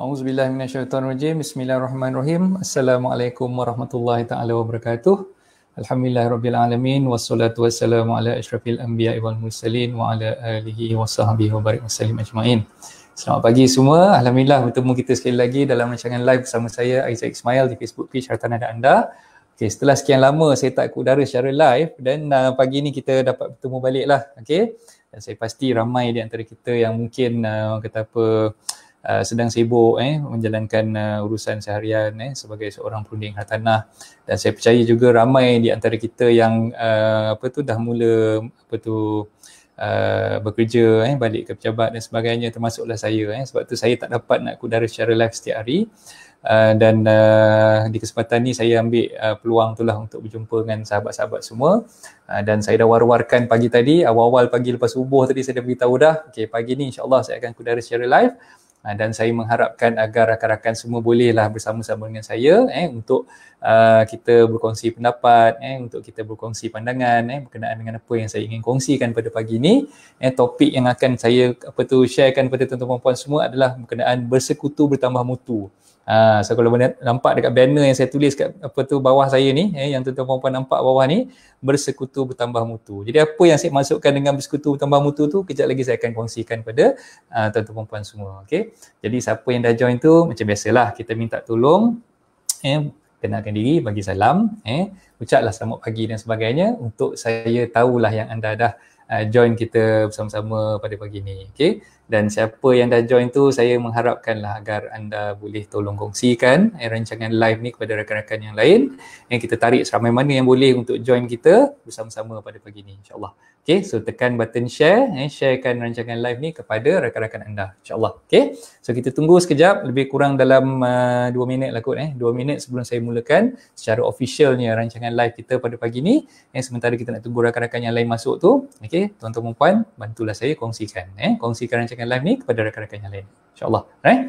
A'udzubillahi minasyaitonirrajim. Bismillahirrahmanirrahim. Assalamualaikum warahmatullahi taala wabarakatuh. Alhamdulillah wassalatu wassalamu ala asyrafil anbiya wal mursalin wa ala alihi wasahbihi wa barik wasallim ajmain. Selamat pagi semua. Alhamdulillah bertemu kita sekali lagi dalam rancangan live bersama saya Aizah Ismail di Facebook page Hartanah dan Anda. Okay, setelah sekian lama saya tak ke udara secara live dan uh, pagi ni kita dapat bertemu baliklah. Okey. Dan saya pasti ramai di antara kita yang mungkin uh, kata apa uh, sedang sibuk eh menjalankan uh, urusan seharian eh sebagai seorang perunding hartanah dan saya percaya juga ramai di antara kita yang uh, apa tu dah mula apa tu Uh, bekerja eh balik ke pejabat dan sebagainya termasuklah saya eh sebab tu saya tak dapat nak kudara secara live setiap hari uh, dan uh, di kesempatan ni saya ambil uh, peluang itulah untuk berjumpa dengan sahabat-sahabat semua uh, dan saya dah war-warkan pagi tadi awal-awal pagi lepas subuh tadi saya dah beritahu dah okay pagi ni insyaallah saya akan kudara secara live Ah, dan saya mengharapkan agar rakan-rakan semua bolehlah bersama-sama dengan saya eh untuk uh, kita berkongsi pendapat eh untuk kita berkongsi pandangan eh berkenaan dengan apa yang saya ingin kongsikan pada pagi ini eh topik yang akan saya apa tu sharekan kepada tuan-tuan puan-puan semua adalah berkenaan bersekutu bertambah mutu. Ha, so kalau nampak dekat banner yang saya tulis kat apa tu bawah saya ni eh, yang tuan-tuan puan-puan nampak bawah ni bersekutu bertambah mutu. Jadi apa yang saya masukkan dengan bersekutu bertambah mutu tu kejap lagi saya akan kongsikan kepada uh, ah, tuan-tuan puan-puan semua. Okay. Jadi siapa yang dah join tu macam biasalah kita minta tolong eh, kenalkan diri, bagi salam, eh, ucaplah selamat pagi dan sebagainya untuk saya tahulah yang anda dah uh, join kita bersama-sama pada pagi ini. Okay dan siapa yang dah join tu saya mengharapkanlah agar anda boleh tolong kongsikan eh, rancangan live ni kepada rakan-rakan yang lain yang kita tarik seramai mana yang boleh untuk join kita bersama-sama pada pagi ni insyaAllah Okay, so tekan button share, eh, sharekan rancangan live ni kepada rakan-rakan anda insyaAllah Okay, so kita tunggu sekejap lebih kurang dalam uh, 2 minit lah kot eh 2 minit sebelum saya mulakan secara officialnya rancangan live kita pada pagi ni eh, sementara kita nak tunggu rakan-rakan yang lain masuk tu Okay, tuan-tuan dan puan bantulah saya kongsikan eh, kongsikan rancangan sharingkan live ni kepada rakan-rakan yang lain. InsyaAllah. Right? Eh?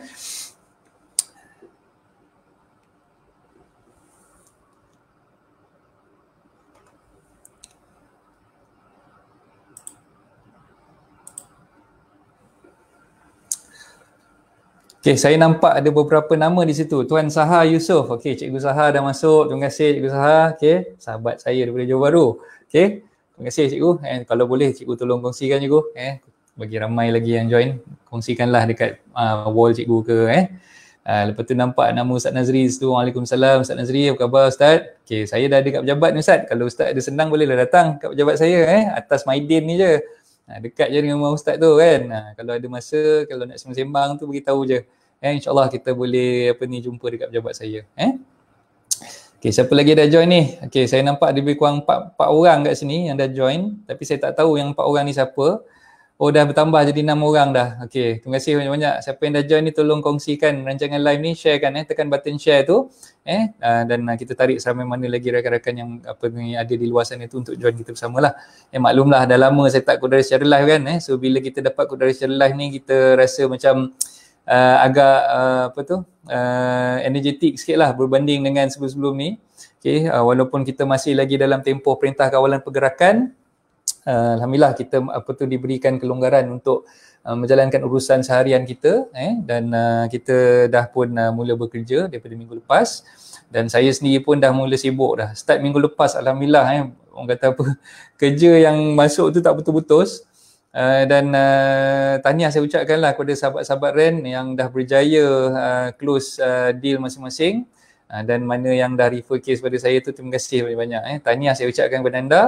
Okay, saya nampak ada beberapa nama di situ. Tuan Saha Yusof. Okay, Cikgu Saha dah masuk. Terima kasih Cikgu Saha. Okay, sahabat saya daripada Johor Bahru. Okay, terima kasih Cikgu. And kalau boleh Cikgu tolong kongsikan Cikgu. Eh, bagi ramai lagi yang join kongsikanlah dekat uh, wall cikgu ke eh uh, lepas tu nampak nama Ustaz Nazri situ Waalaikumsalam Ustaz Nazri apa khabar Ustaz Okay, saya dah ada kat pejabat ni Ustaz kalau Ustaz ada senang bolehlah datang kat pejabat saya eh atas Maidin ni je uh, dekat je dengan rumah Ustaz tu kan uh, kalau ada masa kalau nak sembang-sembang tu beritahu je eh insyaAllah kita boleh apa ni jumpa dekat pejabat saya eh Okay, siapa lagi dah join ni? Okay, saya nampak ada lebih kurang 4, 4 orang kat sini yang dah join tapi saya tak tahu yang 4 orang ni siapa. Oh dah bertambah jadi enam orang dah. Okey, terima kasih banyak-banyak. Siapa yang dah join ni tolong kongsikan rancangan live ni, sharekan eh tekan button share tu eh uh, dan uh, kita tarik sama mana lagi rakan-rakan yang apa ni ada di luar sana tu untuk join kita bersama lah. Eh maklumlah dah lama saya tak kudara secara live kan eh. So bila kita dapat kudara secara live ni kita rasa macam uh, agak uh, apa tu uh, energetik sikit lah berbanding dengan sebelum-sebelum ni. Okey, uh, walaupun kita masih lagi dalam tempoh perintah kawalan pergerakan Eh, alhamdulillah kita apa tu diberikan kelonggaran untuk uh, menjalankan urusan seharian kita eh dan uh, kita dah pun uh, mula bekerja daripada minggu lepas dan saya sendiri pun dah mula sibuk dah start minggu lepas alhamdulillah eh orang kata apa kerja yang masuk tu tak betul-betul. Uh, dan uh, tahniah saya ucapkanlah kepada sahabat-sahabat REN yang dah berjaya uh, close uh, deal masing-masing uh, dan mana yang dah refer case pada saya tu terima kasih banyak-banyak eh. tahniah saya ucapkan kepada anda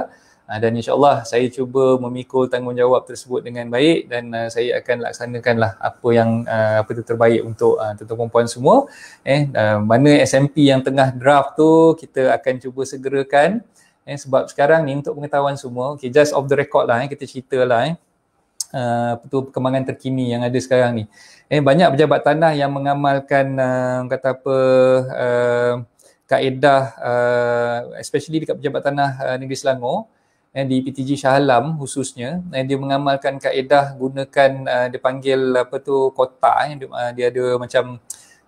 uh, dan insyaallah saya cuba memikul tanggungjawab tersebut dengan baik dan uh, saya akan laksanakanlah apa yang uh, apa tu terbaik untuk uh, tuan-tuan puan semua eh uh, mana SMP yang tengah draft tu kita akan cuba segerakan eh sebab sekarang ni untuk pengetahuan semua okay just off the record lah eh kita ceritalah eh apa uh, tu perkembangan terkini yang ada sekarang ni eh banyak pejabat tanah yang mengamalkan uh, kata apa uh, kaedah uh, especially dekat pejabat tanah uh, negeri Selangor eh, di PTG Shah Alam khususnya eh, dia mengamalkan kaedah gunakan uh, dia panggil apa tu kotak eh, dia, uh, dia ada macam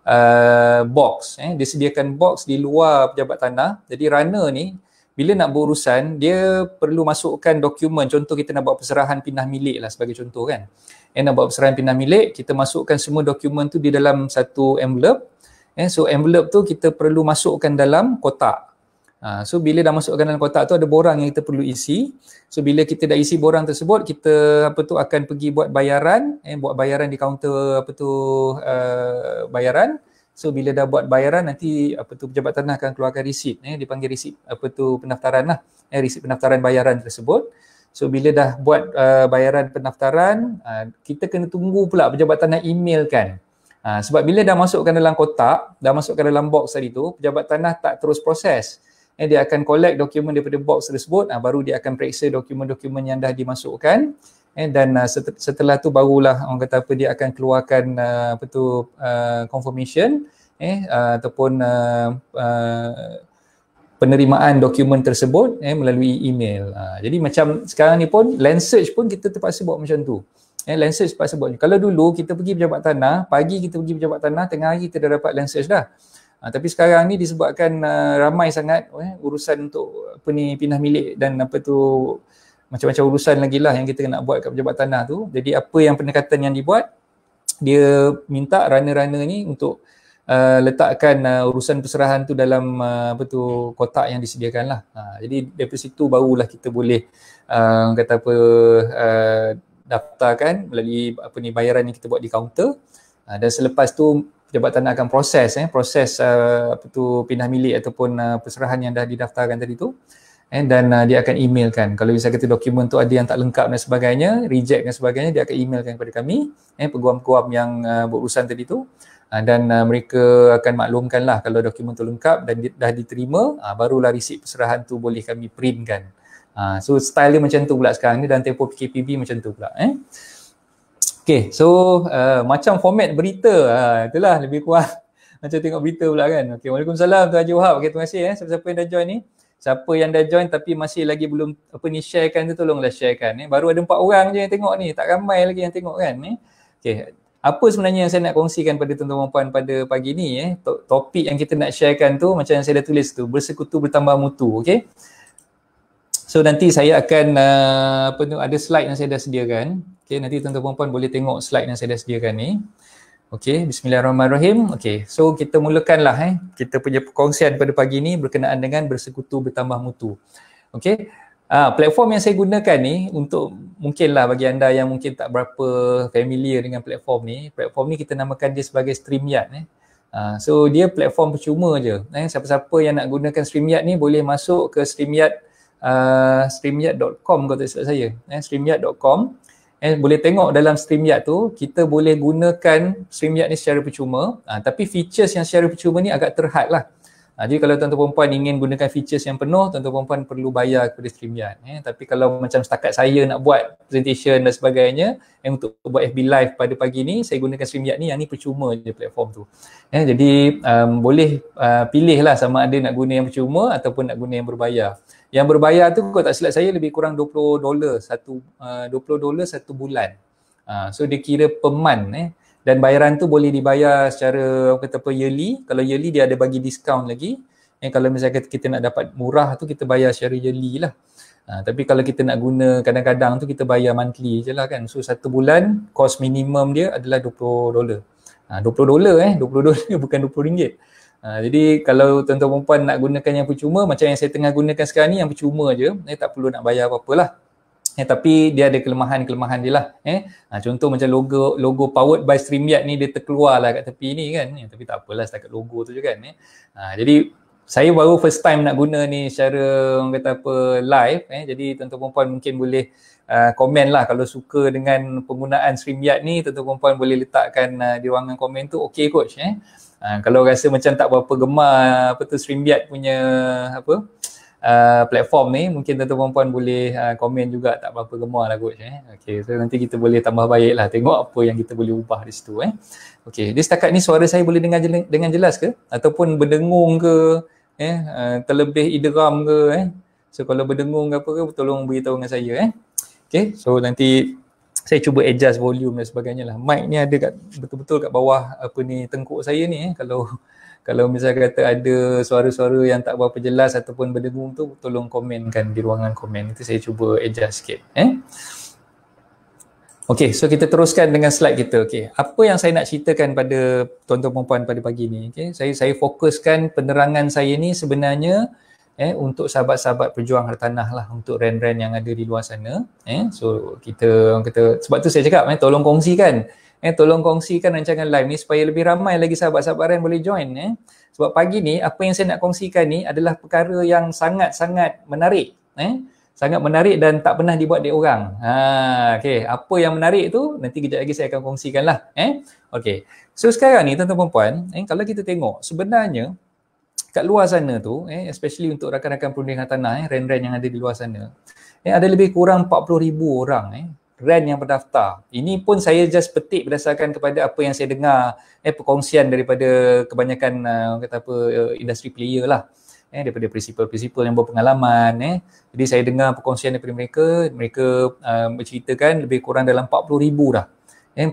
uh, box eh, dia sediakan box di luar pejabat tanah jadi runner ni bila nak berurusan dia perlu masukkan dokumen contoh kita nak buat peserahan pindah milik lah sebagai contoh kan eh, nak buat peserahan pindah milik kita masukkan semua dokumen tu di dalam satu envelope eh, so envelope tu kita perlu masukkan dalam kotak Ha, so bila dah masukkan dalam kotak tu ada borang yang kita perlu isi. So bila kita dah isi borang tersebut kita apa tu akan pergi buat bayaran eh buat bayaran di kaunter apa tu uh, bayaran. So bila dah buat bayaran nanti apa tu pejabat tanah akan keluarkan resit, eh dipanggil resit apa tu pendaftaran lah eh receipt pendaftaran bayaran tersebut. So bila dah buat uh, bayaran pendaftaran uh, kita kena tunggu pula pejabat tanah emailkan Ha, sebab bila dah masukkan dalam kotak, dah masukkan dalam box tadi tu, pejabat tanah tak terus proses and dia akan collect dokumen daripada box tersebut uh, baru dia akan periksa dokumen-dokumen yang dah dimasukkan and eh, dan uh, setelah tu barulah orang kata apa dia akan keluarkan uh, apa tu uh, confirmation eh uh, ataupun uh, uh, penerimaan dokumen tersebut eh melalui email. Ha, jadi macam sekarang ni pun land search pun kita terpaksa buat macam tu. Eh land search terpaksa buat. Kalau dulu kita pergi pejabat tanah, pagi kita pergi pejabat tanah, tengah hari kita dah dapat land search dah. Ha, tapi sekarang ni disebabkan uh, ramai sangat eh, urusan untuk apa ni pindah milik dan apa tu macam-macam urusan lagi lah yang kita nak buat kat pejabat tanah tu. Jadi apa yang pendekatan yang dibuat, dia minta runner-runner ni untuk uh, letakkan uh, urusan perserahan tu dalam uh, apa tu kotak yang disediakan lah. Ha, jadi dari situ barulah kita boleh uh, kata apa uh, daftarkan melalui apa ni bayaran yang kita buat di kaunter. Uh, dan selepas tu jabatan akan proses eh proses uh, apa tu pindah milik ataupun uh, perserahan yang dah didaftarkan tadi tu eh dan uh, dia akan emailkan kalau misalnya kata dokumen tu ada yang tak lengkap dan sebagainya reject dan sebagainya dia akan emailkan kepada kami eh peguam-peguam yang uh, berurusan tadi tu uh, dan uh, mereka akan maklumkanlah kalau dokumen tu lengkap dan di, dah diterima uh, barulah risik perserahan tu boleh kami printkan uh, so style dia macam tu pula sekarang ni dan tempoh PKPB macam tu pula eh Okay, so uh, macam format berita uh, itulah lebih kurang macam tengok berita pula kan. Okay, Waalaikumsalam Tuan Haji Wahab. Okay, terima kasih eh siapa-siapa yang dah join ni. Siapa yang dah join tapi masih lagi belum apa ni sharekan tu tolonglah sharekan. Eh. Baru ada empat orang je yang tengok ni. Tak ramai lagi yang tengok kan. Eh. Okay, apa sebenarnya yang saya nak kongsikan pada tuan-tuan dan puan pada pagi ni eh. Topik yang kita nak sharekan tu macam yang saya dah tulis tu. Bersekutu bertambah mutu. Okay. So nanti saya akan uh, apa tu ada slide yang saya dah sediakan. Okey nanti tuan-tuan puan-puan boleh tengok slide yang saya dah sediakan ni. Okey, bismillahirrahmanirrahim. Okey. So kita mulakanlah eh kita punya perkongsian pada pagi ni berkenaan dengan bersekutu bertambah mutu. Okey. Uh, platform yang saya gunakan ni untuk mungkinlah bagi anda yang mungkin tak berapa familiar dengan platform ni, platform ni kita namakan dia sebagai StreamYard eh. Uh, so dia platform percuma je. Eh, siapa-siapa yang nak gunakan StreamYard ni boleh masuk ke StreamYard uh, streamyard.com kata tak saya eh streamyard.com eh boleh tengok dalam streamyard tu kita boleh gunakan streamyard ni secara percuma uh, tapi features yang secara percuma ni agak terhad lah uh, jadi kalau tuan-tuan perempuan ingin gunakan features yang penuh tuan-tuan perempuan perlu bayar kepada streamyard eh tapi kalau macam setakat saya nak buat presentation dan sebagainya eh, untuk buat FB live pada pagi ni saya gunakan streamyard ni yang ni percuma je platform tu eh jadi um, boleh uh, pilih lah sama ada nak guna yang percuma ataupun nak guna yang berbayar yang berbayar tu kalau tak silap saya lebih kurang 20 dolar satu uh, 20 dolar satu bulan uh, so dia kira peman eh dan bayaran tu boleh dibayar secara apa kata apa yearly kalau yearly dia ada bagi diskaun lagi eh kalau misalnya kita nak dapat murah tu kita bayar secara yearly lah uh, tapi kalau kita nak guna kadang-kadang tu kita bayar monthly je lah kan so satu bulan cost minimum dia adalah 20 dolar uh, 20 dolar eh 20 dolar bukan 20 ringgit Ha, jadi kalau tuan-tuan perempuan nak gunakan yang percuma macam yang saya tengah gunakan sekarang ni yang percuma je eh, tak perlu nak bayar apa-apa lah eh, tapi dia ada kelemahan-kelemahan dia lah eh. ha, contoh macam logo logo powered by StreamYard ni dia terkeluar lah kat tepi ni kan eh, tapi tak apalah setakat logo tu je kan eh. ha, jadi saya baru first time nak guna ni secara orang kata apa live eh. jadi tuan-tuan perempuan mungkin boleh Uh, komen lah kalau suka dengan penggunaan StreamYard ni tuan-tuan perempuan boleh letakkan uh, di ruangan komen tu okey coach eh. Ha, kalau rasa macam tak berapa gemar apa tu StreamYard punya apa uh, platform ni mungkin tuan-tuan puan-puan boleh uh, komen juga tak berapa gemar lah coach eh. Okay, so nanti kita boleh tambah baik lah tengok apa yang kita boleh ubah di situ eh. Okay, jadi setakat ni suara saya boleh dengar jeli- dengan jelas ke? Ataupun berdengung ke? Eh, uh, terlebih ideram ke eh? So kalau berdengung ke apa ke tolong beritahu dengan saya eh. Okay, so nanti saya cuba adjust volume dan sebagainya lah. Mic ni ada kat, betul-betul kat bawah apa ni tengkuk saya ni eh. Kalau kalau misalnya kata ada suara-suara yang tak berapa jelas ataupun berdengung tu tolong komenkan di ruangan komen. Itu saya cuba adjust sikit eh. Okay, so kita teruskan dengan slide kita. Okay, apa yang saya nak ceritakan pada tuan-tuan perempuan pada pagi ni. Okay, saya, saya fokuskan penerangan saya ni sebenarnya eh untuk sahabat-sahabat pejuang hartanah lah untuk ren-ren yang ada di luar sana eh so kita orang kata sebab tu saya cakap eh tolong kongsikan eh tolong kongsikan rancangan live ni supaya lebih ramai lagi sahabat-sahabat rent boleh join eh sebab pagi ni apa yang saya nak kongsikan ni adalah perkara yang sangat-sangat menarik eh sangat menarik dan tak pernah dibuat di orang. Ha, okay. apa yang menarik tu nanti kejap lagi saya akan kongsikan lah. Eh? Okay. So sekarang ni tuan-tuan puan eh, kalau kita tengok sebenarnya kat luar sana tu eh, especially untuk rakan-rakan perundingan tanah eh, rent-rent yang ada di luar sana eh, ada lebih kurang 40,000 orang eh, rent yang berdaftar. Ini pun saya just petik berdasarkan kepada apa yang saya dengar eh, perkongsian daripada kebanyakan uh, kata apa uh, industri player lah eh, daripada prinsipal-prinsipal yang berpengalaman eh. jadi saya dengar perkongsian daripada mereka mereka uh, eh, menceritakan lebih kurang dalam 40,000 dah eh, 40,000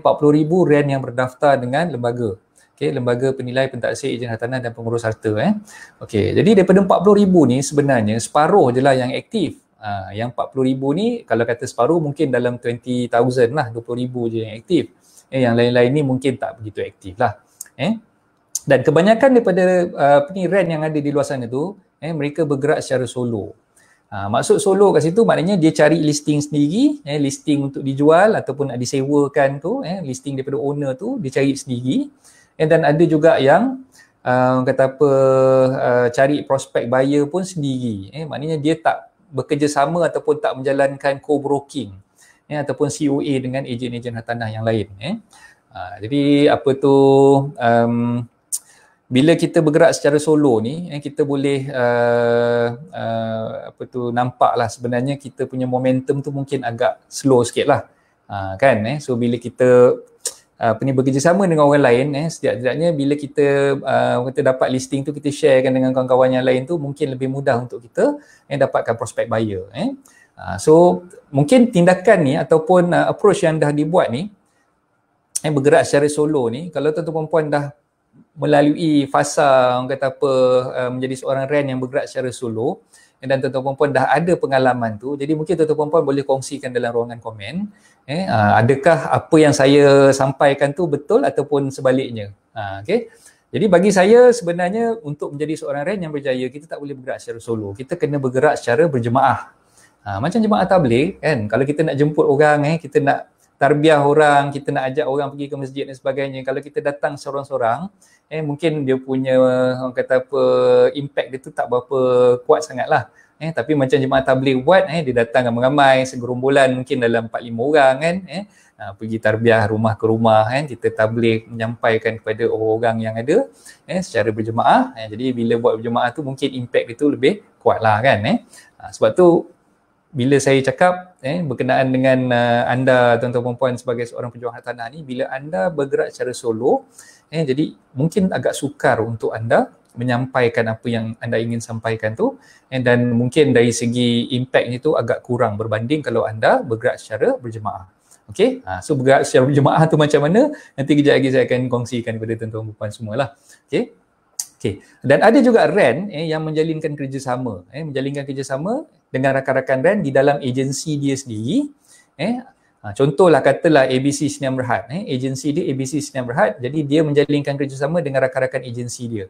rent yang berdaftar dengan lembaga okay, lembaga penilai pentaksir ejen hartanah dan pengurus harta eh. Okey, jadi daripada 40,000 ni sebenarnya separuh je lah yang aktif. Ha, yang 40,000 ni kalau kata separuh mungkin dalam 20,000 lah, 20,000 je yang aktif. Eh, yang lain-lain ni mungkin tak begitu aktif lah. Eh. Dan kebanyakan daripada apa uh, ni rent yang ada di luar sana tu, eh, mereka bergerak secara solo. Ha, maksud solo kat situ maknanya dia cari listing sendiri, eh, listing untuk dijual ataupun nak disewakan tu, eh, listing daripada owner tu dia cari sendiri and then ada juga yang uh, kata apa uh, cari prospect buyer pun sendiri eh maknanya dia tak bekerjasama ataupun tak menjalankan co-broking eh ataupun COA dengan ejen-ejen hartanah yang lain eh uh, jadi apa tu um, bila kita bergerak secara solo ni eh, kita boleh uh, uh, apa tu nampak lah sebenarnya kita punya momentum tu mungkin agak slow sikit lah Ha, kan eh so bila kita Uh, apa ni bekerjasama dengan orang lain eh setidaknya bila kita uh, kita dapat listing tu kita sharekan dengan kawan-kawan yang lain tu mungkin lebih mudah untuk kita eh dapatkan prospek buyer eh uh, so mungkin tindakan ni ataupun uh, approach yang dah dibuat ni eh bergerak secara solo ni kalau tuan-tuan puan dah melalui fasa orang kata apa uh, menjadi seorang rent yang bergerak secara solo Eh, dan tuan-tuan perempuan dah ada pengalaman tu jadi mungkin tuan-tuan perempuan boleh kongsikan dalam ruangan komen eh, ah, adakah apa yang saya sampaikan tu betul ataupun sebaliknya ha, ah, okay? jadi bagi saya sebenarnya untuk menjadi seorang ren yang berjaya kita tak boleh bergerak secara solo kita kena bergerak secara berjemaah ha, macam jemaah tabligh kan kalau kita nak jemput orang eh, kita nak tarbiah orang kita nak ajak orang pergi ke masjid dan sebagainya kalau kita datang seorang-seorang eh mungkin dia punya orang kata apa impact dia tu tak berapa kuat sangatlah eh tapi macam jemaah tabligh buat eh dia datang ramai-ramai segerombolan mungkin dalam 4 5 orang kan eh ha, pergi tarbiah rumah ke rumah kan kita tabligh menyampaikan kepada orang-orang yang ada eh secara berjemaah eh, jadi bila buat berjemaah tu mungkin impact dia tu lebih kuatlah kan eh ha, sebab tu bila saya cakap eh berkenaan dengan uh, anda tuan-tuan puan-puan sebagai seorang pejuang hak tanah ni bila anda bergerak secara solo Eh, jadi mungkin agak sukar untuk anda menyampaikan apa yang anda ingin sampaikan tu eh, dan mungkin dari segi impact itu agak kurang berbanding kalau anda bergerak secara berjemaah. Okey, ha, so bergerak secara berjemaah tu macam mana? Nanti kejap lagi saya akan kongsikan kepada tuan-tuan puan semualah. Okey. Okey. Dan ada juga REN eh, yang menjalinkan kerjasama, eh, menjalinkan kerjasama dengan rakan-rakan REN di dalam agensi dia sendiri eh Ha, contohlah katalah ABC Sinian Berhad. Eh, agensi dia ABC Sinian Berhad. Jadi dia menjalinkan kerjasama dengan rakan-rakan agensi dia.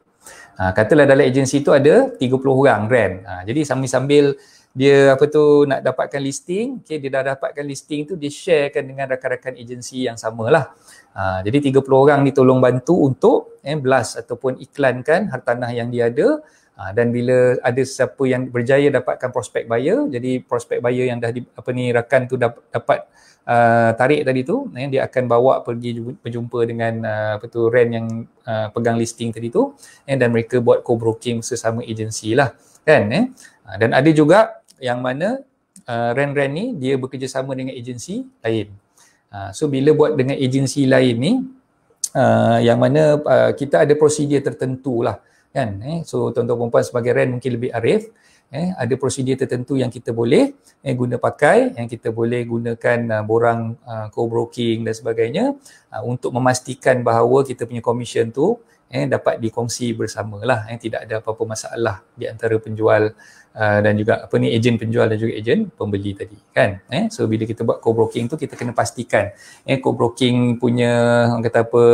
Ha, katalah dalam agensi itu ada 30 orang rent. Ha, jadi sambil-sambil dia apa tu nak dapatkan listing, okay, dia dah dapatkan listing tu dia sharekan dengan rakan-rakan agensi yang samalah. Ha, jadi 30 orang ni tolong bantu untuk eh, blast ataupun iklankan hartanah yang dia ada Ha, dan bila ada sesiapa yang berjaya dapatkan prospek buyer jadi prospek buyer yang dah di, apa ni rakan tu dapat, dapat uh, tarik tadi tu eh, dia akan bawa pergi berjumpa dengan uh, apa tu rent yang uh, pegang listing tadi tu eh, dan mereka buat co-broking sesama agensi lah kan eh? Uh, dan ada juga yang mana uh, rent-rent ni dia bekerjasama dengan agensi lain uh, so bila buat dengan agensi lain ni uh, yang mana uh, kita ada prosedur tertentu lah kan eh? so tuan-tuan perempuan sebagai rent mungkin lebih arif eh ada prosedur tertentu yang kita boleh eh guna pakai yang kita boleh gunakan uh, borang uh, co-broking dan sebagainya uh, untuk memastikan bahawa kita punya komisen tu eh dapat dikongsi bersamalah eh tidak ada apa-apa masalah di antara penjual uh, dan juga apa ni ejen penjual dan juga ejen pembeli tadi kan eh so bila kita buat co-broking tu kita kena pastikan eh co-broking punya orang kata apa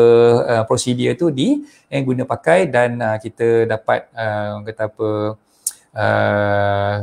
uh, prosedur tu di eh guna pakai dan uh, kita dapat uh, orang kata apa Uh,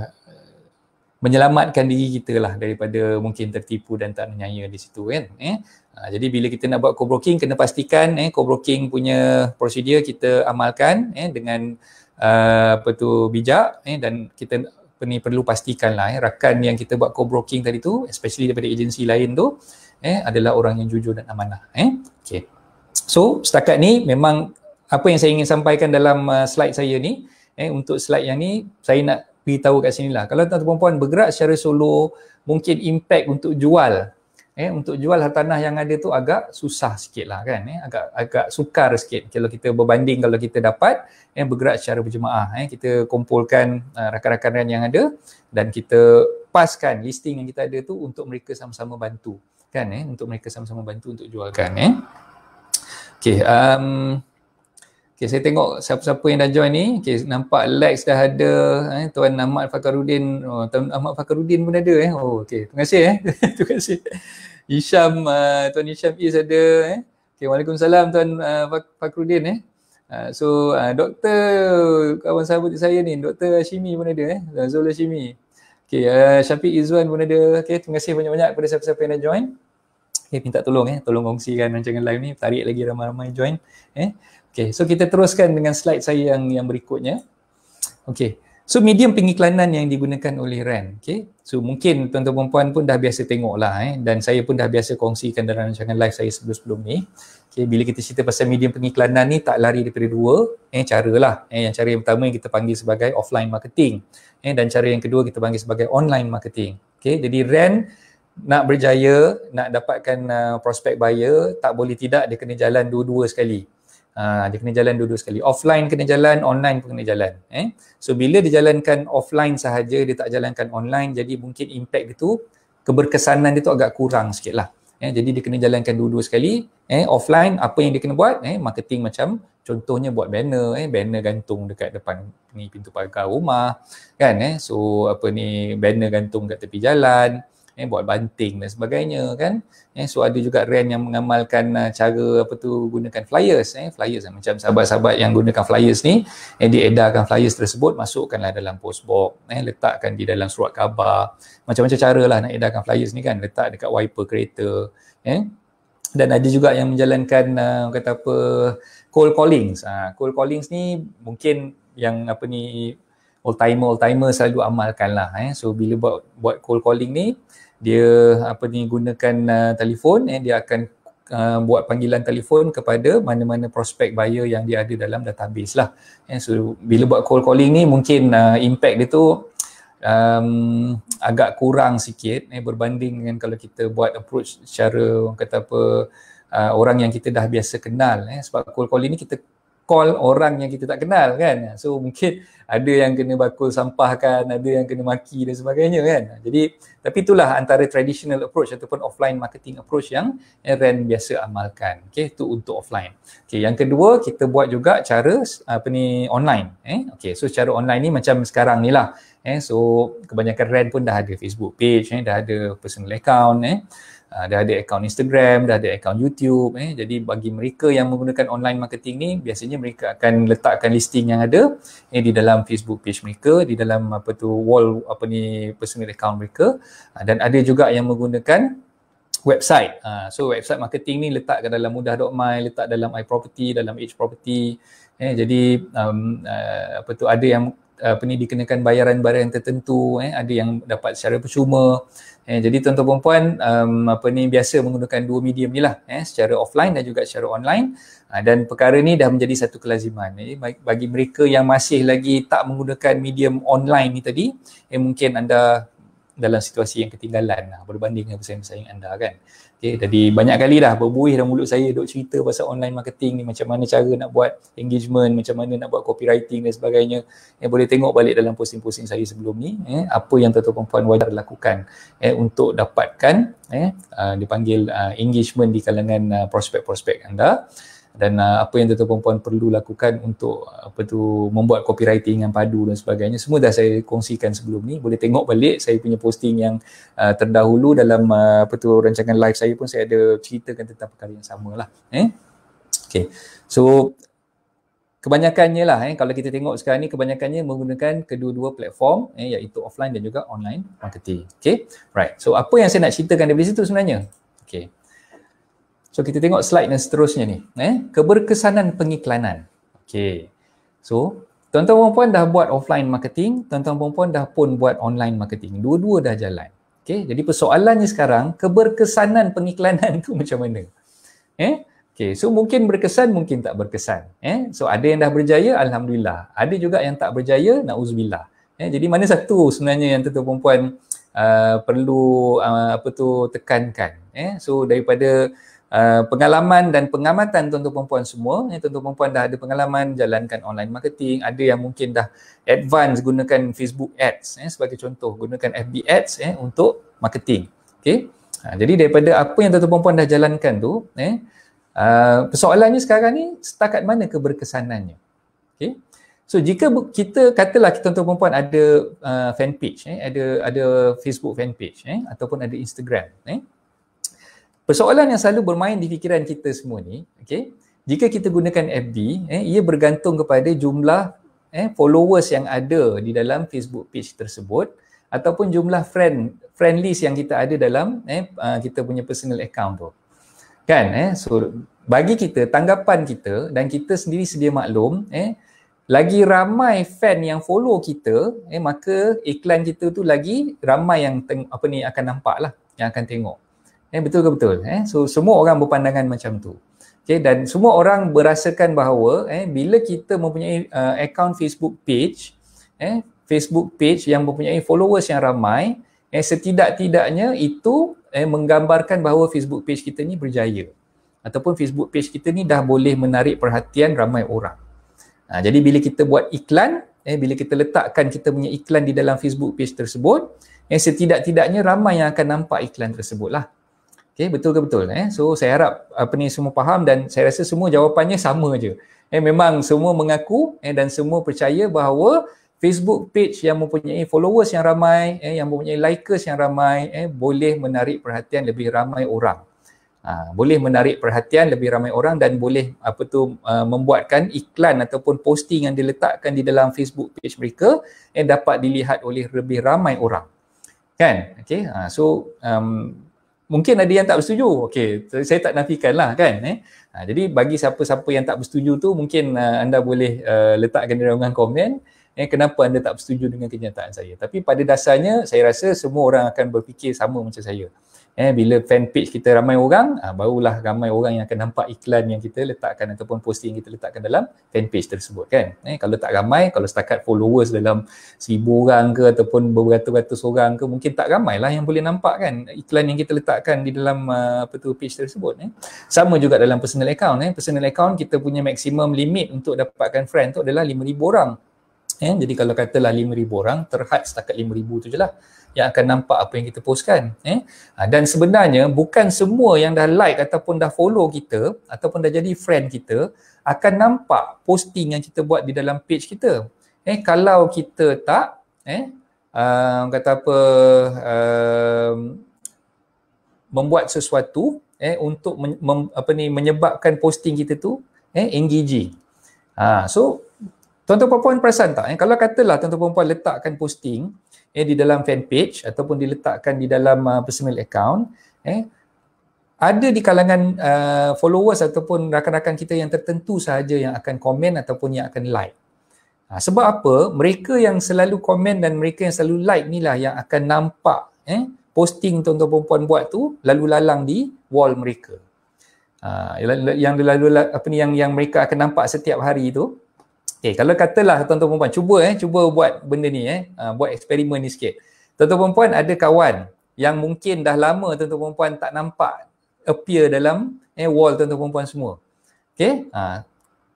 menyelamatkan diri kita lah daripada mungkin tertipu dan tak menyaya di situ kan eh? Ha, jadi bila kita nak buat co-broking kena pastikan eh, co-broking punya prosedur kita amalkan eh, dengan uh, apa tu bijak eh, dan kita ni perlu pastikan lah eh, rakan yang kita buat co-broking tadi tu especially daripada agensi lain tu eh, adalah orang yang jujur dan amanah eh? okay. so setakat ni memang apa yang saya ingin sampaikan dalam uh, slide saya ni Eh, untuk slide yang ni, saya nak beritahu kat sini lah. Kalau tuan-tuan puan-puan bergerak secara solo, mungkin impact untuk jual eh untuk jual hartanah yang ada tu agak susah sikit lah kan eh agak agak sukar sikit kalau kita berbanding kalau kita dapat eh bergerak secara berjemaah eh kita kumpulkan uh, rakan-rakan yang ada dan kita paskan listing yang kita ada tu untuk mereka sama-sama bantu kan eh untuk mereka sama-sama bantu untuk jualkan eh okey um, Okay, saya tengok siapa-siapa yang dah join ni. Okay, nampak likes dah ada. Eh, Tuan Ahmad Fakarudin. Oh, Tuan Ahmad Fakarudin pun ada eh. Oh, okay. Terima kasih eh. Terima kasih. Isham, uh, eh, Tuan Isham Is ada eh. Okay, Waalaikumsalam Tuan uh, Fakarudin eh. Uh, so, uh, doktor kawan sahabat saya ni, Doktor Hashimi pun ada eh. Zul Hashimi. Okay, uh, eh, Syafiq Izzuan pun ada. Okay, terima kasih banyak-banyak kepada siapa-siapa yang dah join. Okay, minta tolong eh. Tolong kongsikan rancangan live ni. Tarik lagi ramai-ramai join. Eh. Okay, so kita teruskan dengan slide saya yang yang berikutnya. Okay, so medium pengiklanan yang digunakan oleh RAN. Okay, so mungkin tuan-tuan perempuan pun dah biasa tengok lah eh. Dan saya pun dah biasa kongsikan dalam rancangan live saya sebelum-sebelum ni. Okay, bila kita cerita pasal medium pengiklanan ni tak lari daripada dua eh, cara lah. Eh, yang cara yang pertama yang kita panggil sebagai offline marketing. Eh, dan cara yang kedua kita panggil sebagai online marketing. Okay, jadi RAN nak berjaya, nak dapatkan uh, prospek buyer, tak boleh tidak dia kena jalan dua-dua sekali. Ha, dia kena jalan dua-dua sekali. Offline kena jalan, online pun kena jalan. Eh? So bila dia jalankan offline sahaja, dia tak jalankan online, jadi mungkin impact dia tu, keberkesanan dia tu agak kurang sikit lah. Eh? Jadi dia kena jalankan dua-dua sekali. Eh? Offline, apa yang dia kena buat? Eh? Marketing macam contohnya buat banner, eh? banner gantung dekat depan ni pintu pagar rumah. Kan, eh? So apa ni, banner gantung dekat tepi jalan eh buat banting dan sebagainya kan eh so ada juga rent yang mengamalkan uh, cara apa tu gunakan flyers eh flyers eh, macam sahabat-sahabat yang gunakan flyers ni eh edarkan flyers tersebut masukkanlah dalam post box eh letakkan di dalam surat khabar macam-macam cara lah nak edarkan flyers ni kan letak dekat wiper kereta eh dan ada juga yang menjalankan uh, kata apa cold callings ha, cold callings ni mungkin yang apa ni old timer old timer selalu amalkan lah eh. so bila buat buat cold calling ni dia apa ni gunakan uh, telefon eh dia akan uh, buat panggilan telefon kepada mana-mana prospek buyer yang dia ada dalam database lah eh so bila buat cold calling ni mungkin uh, impact dia tu um, agak kurang sikit eh berbanding dengan kalau kita buat approach secara orang kata apa uh, orang yang kita dah biasa kenal eh sebab cold calling ni kita call orang yang kita tak kenal kan so mungkin ada yang kena bakul sampah kan ada yang kena maki dan sebagainya kan jadi tapi itulah antara traditional approach ataupun offline marketing approach yang Aaron biasa amalkan Okay, itu untuk offline Okay, yang kedua kita buat juga cara apa ni online eh okey so cara online ni macam sekarang ni lah eh so kebanyakan Aaron pun dah ada Facebook page eh dah ada personal account eh dah ada akaun Instagram, dah ada akaun YouTube eh. Jadi bagi mereka yang menggunakan online marketing ni biasanya mereka akan letakkan listing yang ada eh, di dalam Facebook page mereka, di dalam apa tu wall apa ni personal account mereka uh, dan ada juga yang menggunakan website. Uh, so website marketing ni letak ke dalam mudah.my, letak dalam i property, dalam HProperty eh. Jadi um, uh, apa tu ada yang apa ni dikenakan bayaran-bayaran tertentu eh ada yang dapat secara percuma Eh, jadi tuan-tuan perempuan um, apa ni biasa menggunakan dua medium ni lah eh, secara offline dan juga secara online uh, dan perkara ni dah menjadi satu kelaziman eh, bagi mereka yang masih lagi tak menggunakan medium online ni tadi eh, mungkin anda dalam situasi yang ketinggalan lah berbanding dengan pesaing-pesaing anda kan. Okay, jadi banyak kali dah berbuih dalam mulut saya duk cerita pasal online marketing ni macam mana cara nak buat engagement, macam mana nak buat copywriting dan sebagainya. Yang eh, boleh tengok balik dalam posting-posting saya sebelum ni, eh, apa yang tuan-tuan perempuan wajar lakukan eh, untuk dapatkan eh, uh, dipanggil uh, engagement di kalangan uh, prospek-prospek anda dan uh, apa yang tuan-tuan puan perlu lakukan untuk uh, apa tu membuat copywriting yang padu dan sebagainya semua dah saya kongsikan sebelum ni boleh tengok balik saya punya posting yang uh, terdahulu dalam uh, apa tu rancangan live saya pun saya ada ceritakan tentang perkara yang samalah eh okey so kebanyakannya lah eh kalau kita tengok sekarang ni kebanyakannya menggunakan kedua-dua platform eh iaitu offline dan juga online marketing okey right so apa yang saya nak ceritakan dari situ sebenarnya Okay. So kita tengok slide yang seterusnya ni. Eh, keberkesanan pengiklanan. Okay. So, tuan-tuan perempuan dah buat offline marketing, tuan-tuan perempuan dah pun buat online marketing. Dua-dua dah jalan. Okay, jadi persoalannya sekarang, keberkesanan pengiklanan tu macam mana? Eh, Okay, so mungkin berkesan, mungkin tak berkesan. Eh, so ada yang dah berjaya, Alhamdulillah. Ada juga yang tak berjaya, na'uzubillah. Eh, jadi mana satu sebenarnya yang tuan-tuan perempuan uh, perlu uh, apa tu tekankan. Eh, so daripada uh, pengalaman dan pengamatan tuan-tuan perempuan semua ya, tuan-tuan perempuan dah ada pengalaman jalankan online marketing ada yang mungkin dah advance gunakan Facebook Ads ya, sebagai contoh gunakan FB Ads ya, untuk marketing okay? ha, jadi daripada apa yang tuan-tuan perempuan dah jalankan tu ya, uh, persoalannya sekarang ni setakat mana keberkesanannya okay? So jika kita katalah kita tuan-tuan perempuan ada uh, fan page ya, ada ada Facebook fanpage. page ya, eh ataupun ada Instagram eh Persoalan yang selalu bermain di fikiran kita semua ni, okay, jika kita gunakan FB, eh, ia bergantung kepada jumlah eh, followers yang ada di dalam Facebook page tersebut ataupun jumlah friend friend list yang kita ada dalam eh, uh, kita punya personal account tu. Kan? Eh? So, bagi kita, tanggapan kita dan kita sendiri sedia maklum, eh, lagi ramai fan yang follow kita, eh, maka iklan kita tu lagi ramai yang apa ni akan nampak lah, yang akan tengok. Eh, betul ke betul? Eh? So, semua orang berpandangan macam tu. Okay, dan semua orang berasakan bahawa eh, bila kita mempunyai uh, account Facebook page, eh, Facebook page yang mempunyai followers yang ramai, eh, setidak-tidaknya itu eh, menggambarkan bahawa Facebook page kita ni berjaya. Ataupun Facebook page kita ni dah boleh menarik perhatian ramai orang. Ha, jadi bila kita buat iklan, eh, bila kita letakkan kita punya iklan di dalam Facebook page tersebut, eh, setidak-tidaknya ramai yang akan nampak iklan tersebut lah. Okay, betul ke betul? Eh? So saya harap apa ni semua faham dan saya rasa semua jawapannya sama je. Eh, memang semua mengaku eh, dan semua percaya bahawa Facebook page yang mempunyai followers yang ramai, eh, yang mempunyai likers yang ramai, eh, boleh menarik perhatian lebih ramai orang. Ha, boleh menarik perhatian lebih ramai orang dan boleh apa tu uh, membuatkan iklan ataupun posting yang diletakkan di dalam Facebook page mereka yang eh, dapat dilihat oleh lebih ramai orang. Kan? Okay. Ha, so um, mungkin ada yang tak bersetuju. Okey, saya tak nafikan lah kan. Eh? Ha, jadi bagi siapa-siapa yang tak bersetuju tu mungkin uh, anda boleh uh, letakkan dalam komen eh, kenapa anda tak bersetuju dengan kenyataan saya. Tapi pada dasarnya saya rasa semua orang akan berfikir sama macam saya eh bila fanpage kita ramai orang ah, barulah ramai orang yang akan nampak iklan yang kita letakkan ataupun posting yang kita letakkan dalam fanpage tersebut kan eh kalau tak ramai kalau setakat followers dalam seribu orang ke ataupun beberapa ratus orang ke mungkin tak ramailah yang boleh nampak kan iklan yang kita letakkan di dalam uh, apa tu page tersebut eh sama juga dalam personal account eh personal account kita punya maksimum limit untuk dapatkan friend tu adalah lima ribu orang eh jadi kalau katalah ribu orang terhad setakat ribu tu je lah yang akan nampak apa yang kita postkan eh ha, dan sebenarnya bukan semua yang dah like ataupun dah follow kita ataupun dah jadi friend kita akan nampak posting yang kita buat di dalam page kita eh kalau kita tak eh uh, kata apa uh, membuat sesuatu eh untuk men, mem, apa ni menyebabkan posting kita tu eh engaging ha so Tuan-tuan puan perasan tak? Eh, kalau katalah tuan-tuan puan letakkan posting, eh di dalam fanpage ataupun diletakkan di dalam uh, personal account eh ada di kalangan uh, followers ataupun rakan-rakan kita yang tertentu sahaja yang akan komen ataupun yang akan like ha, sebab apa mereka yang selalu komen dan mereka yang selalu like lah yang akan nampak eh posting tuan-tuan perempuan buat tu lalu lalang di wall mereka ha, yang lalu apa ni yang yang mereka akan nampak setiap hari tu Okay, eh, kalau katalah tuan-tuan perempuan, cuba eh, cuba buat benda ni eh, uh, buat eksperimen ni sikit. Tuan-tuan perempuan ada kawan yang mungkin dah lama tuan-tuan perempuan tak nampak appear dalam eh, wall tuan-tuan perempuan semua. Okay, ha.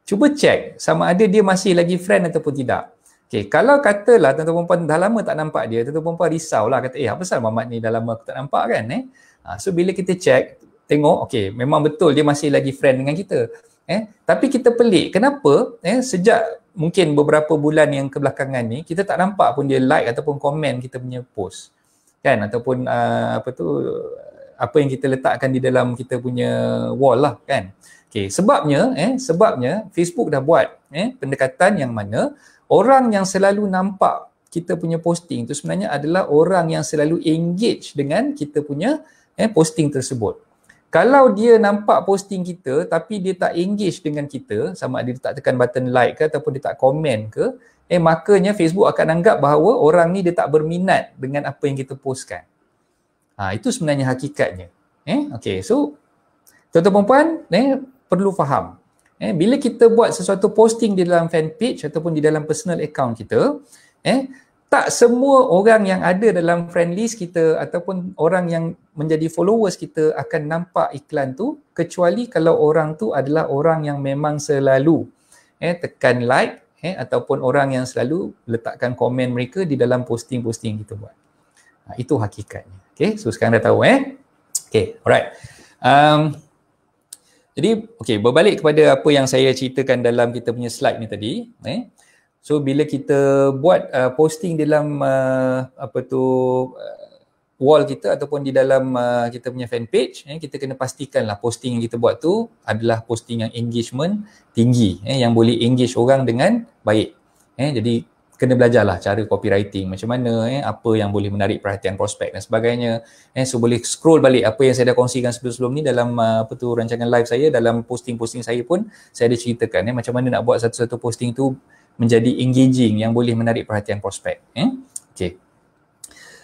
cuba check sama ada dia masih lagi friend ataupun tidak. Okay, kalau katalah tuan-tuan perempuan dah lama tak nampak dia, tuan-tuan perempuan lah kata, eh apa salah Mamat ni dah lama aku tak nampak kan eh. Ha. so bila kita check, tengok, okay memang betul dia masih lagi friend dengan kita eh tapi kita pelik kenapa eh sejak mungkin beberapa bulan yang kebelakangan ni kita tak nampak pun dia like ataupun komen kita punya post kan ataupun uh, apa tu apa yang kita letakkan di dalam kita punya wall lah kan okey sebabnya eh sebabnya Facebook dah buat eh pendekatan yang mana orang yang selalu nampak kita punya posting itu sebenarnya adalah orang yang selalu engage dengan kita punya eh posting tersebut kalau dia nampak posting kita tapi dia tak engage dengan kita sama ada dia tak tekan button like ke ataupun dia tak komen ke eh makanya Facebook akan anggap bahawa orang ni dia tak berminat dengan apa yang kita postkan. Ha, itu sebenarnya hakikatnya. Eh, okay, so tuan-tuan perempuan eh, perlu faham. Eh, bila kita buat sesuatu posting di dalam fanpage ataupun di dalam personal account kita, eh, tak semua orang yang ada dalam friend list kita ataupun orang yang menjadi followers kita akan nampak iklan tu kecuali kalau orang tu adalah orang yang memang selalu eh tekan like eh ataupun orang yang selalu letakkan komen mereka di dalam posting-posting kita buat. Ha, itu hakikatnya. Okay, so sekarang dah tahu eh. Okay, alright. Um, jadi, okay, berbalik kepada apa yang saya ceritakan dalam kita punya slide ni tadi. Eh. So bila kita buat uh, posting dalam uh, apa tu uh, wall kita ataupun di dalam uh, kita punya fanpage eh kita kena pastikanlah posting yang kita buat tu adalah posting yang engagement tinggi eh yang boleh engage orang dengan baik. Eh jadi kena belajarlah cara copywriting macam mana eh apa yang boleh menarik perhatian prospek dan sebagainya. Eh so boleh scroll balik apa yang saya dah kongsikan sebelum-sebelum ni dalam uh, apa tu rancangan live saya dalam posting-posting saya pun saya ada ceritakan eh macam mana nak buat satu-satu posting tu menjadi engaging yang boleh menarik perhatian prospek. Eh? Okay.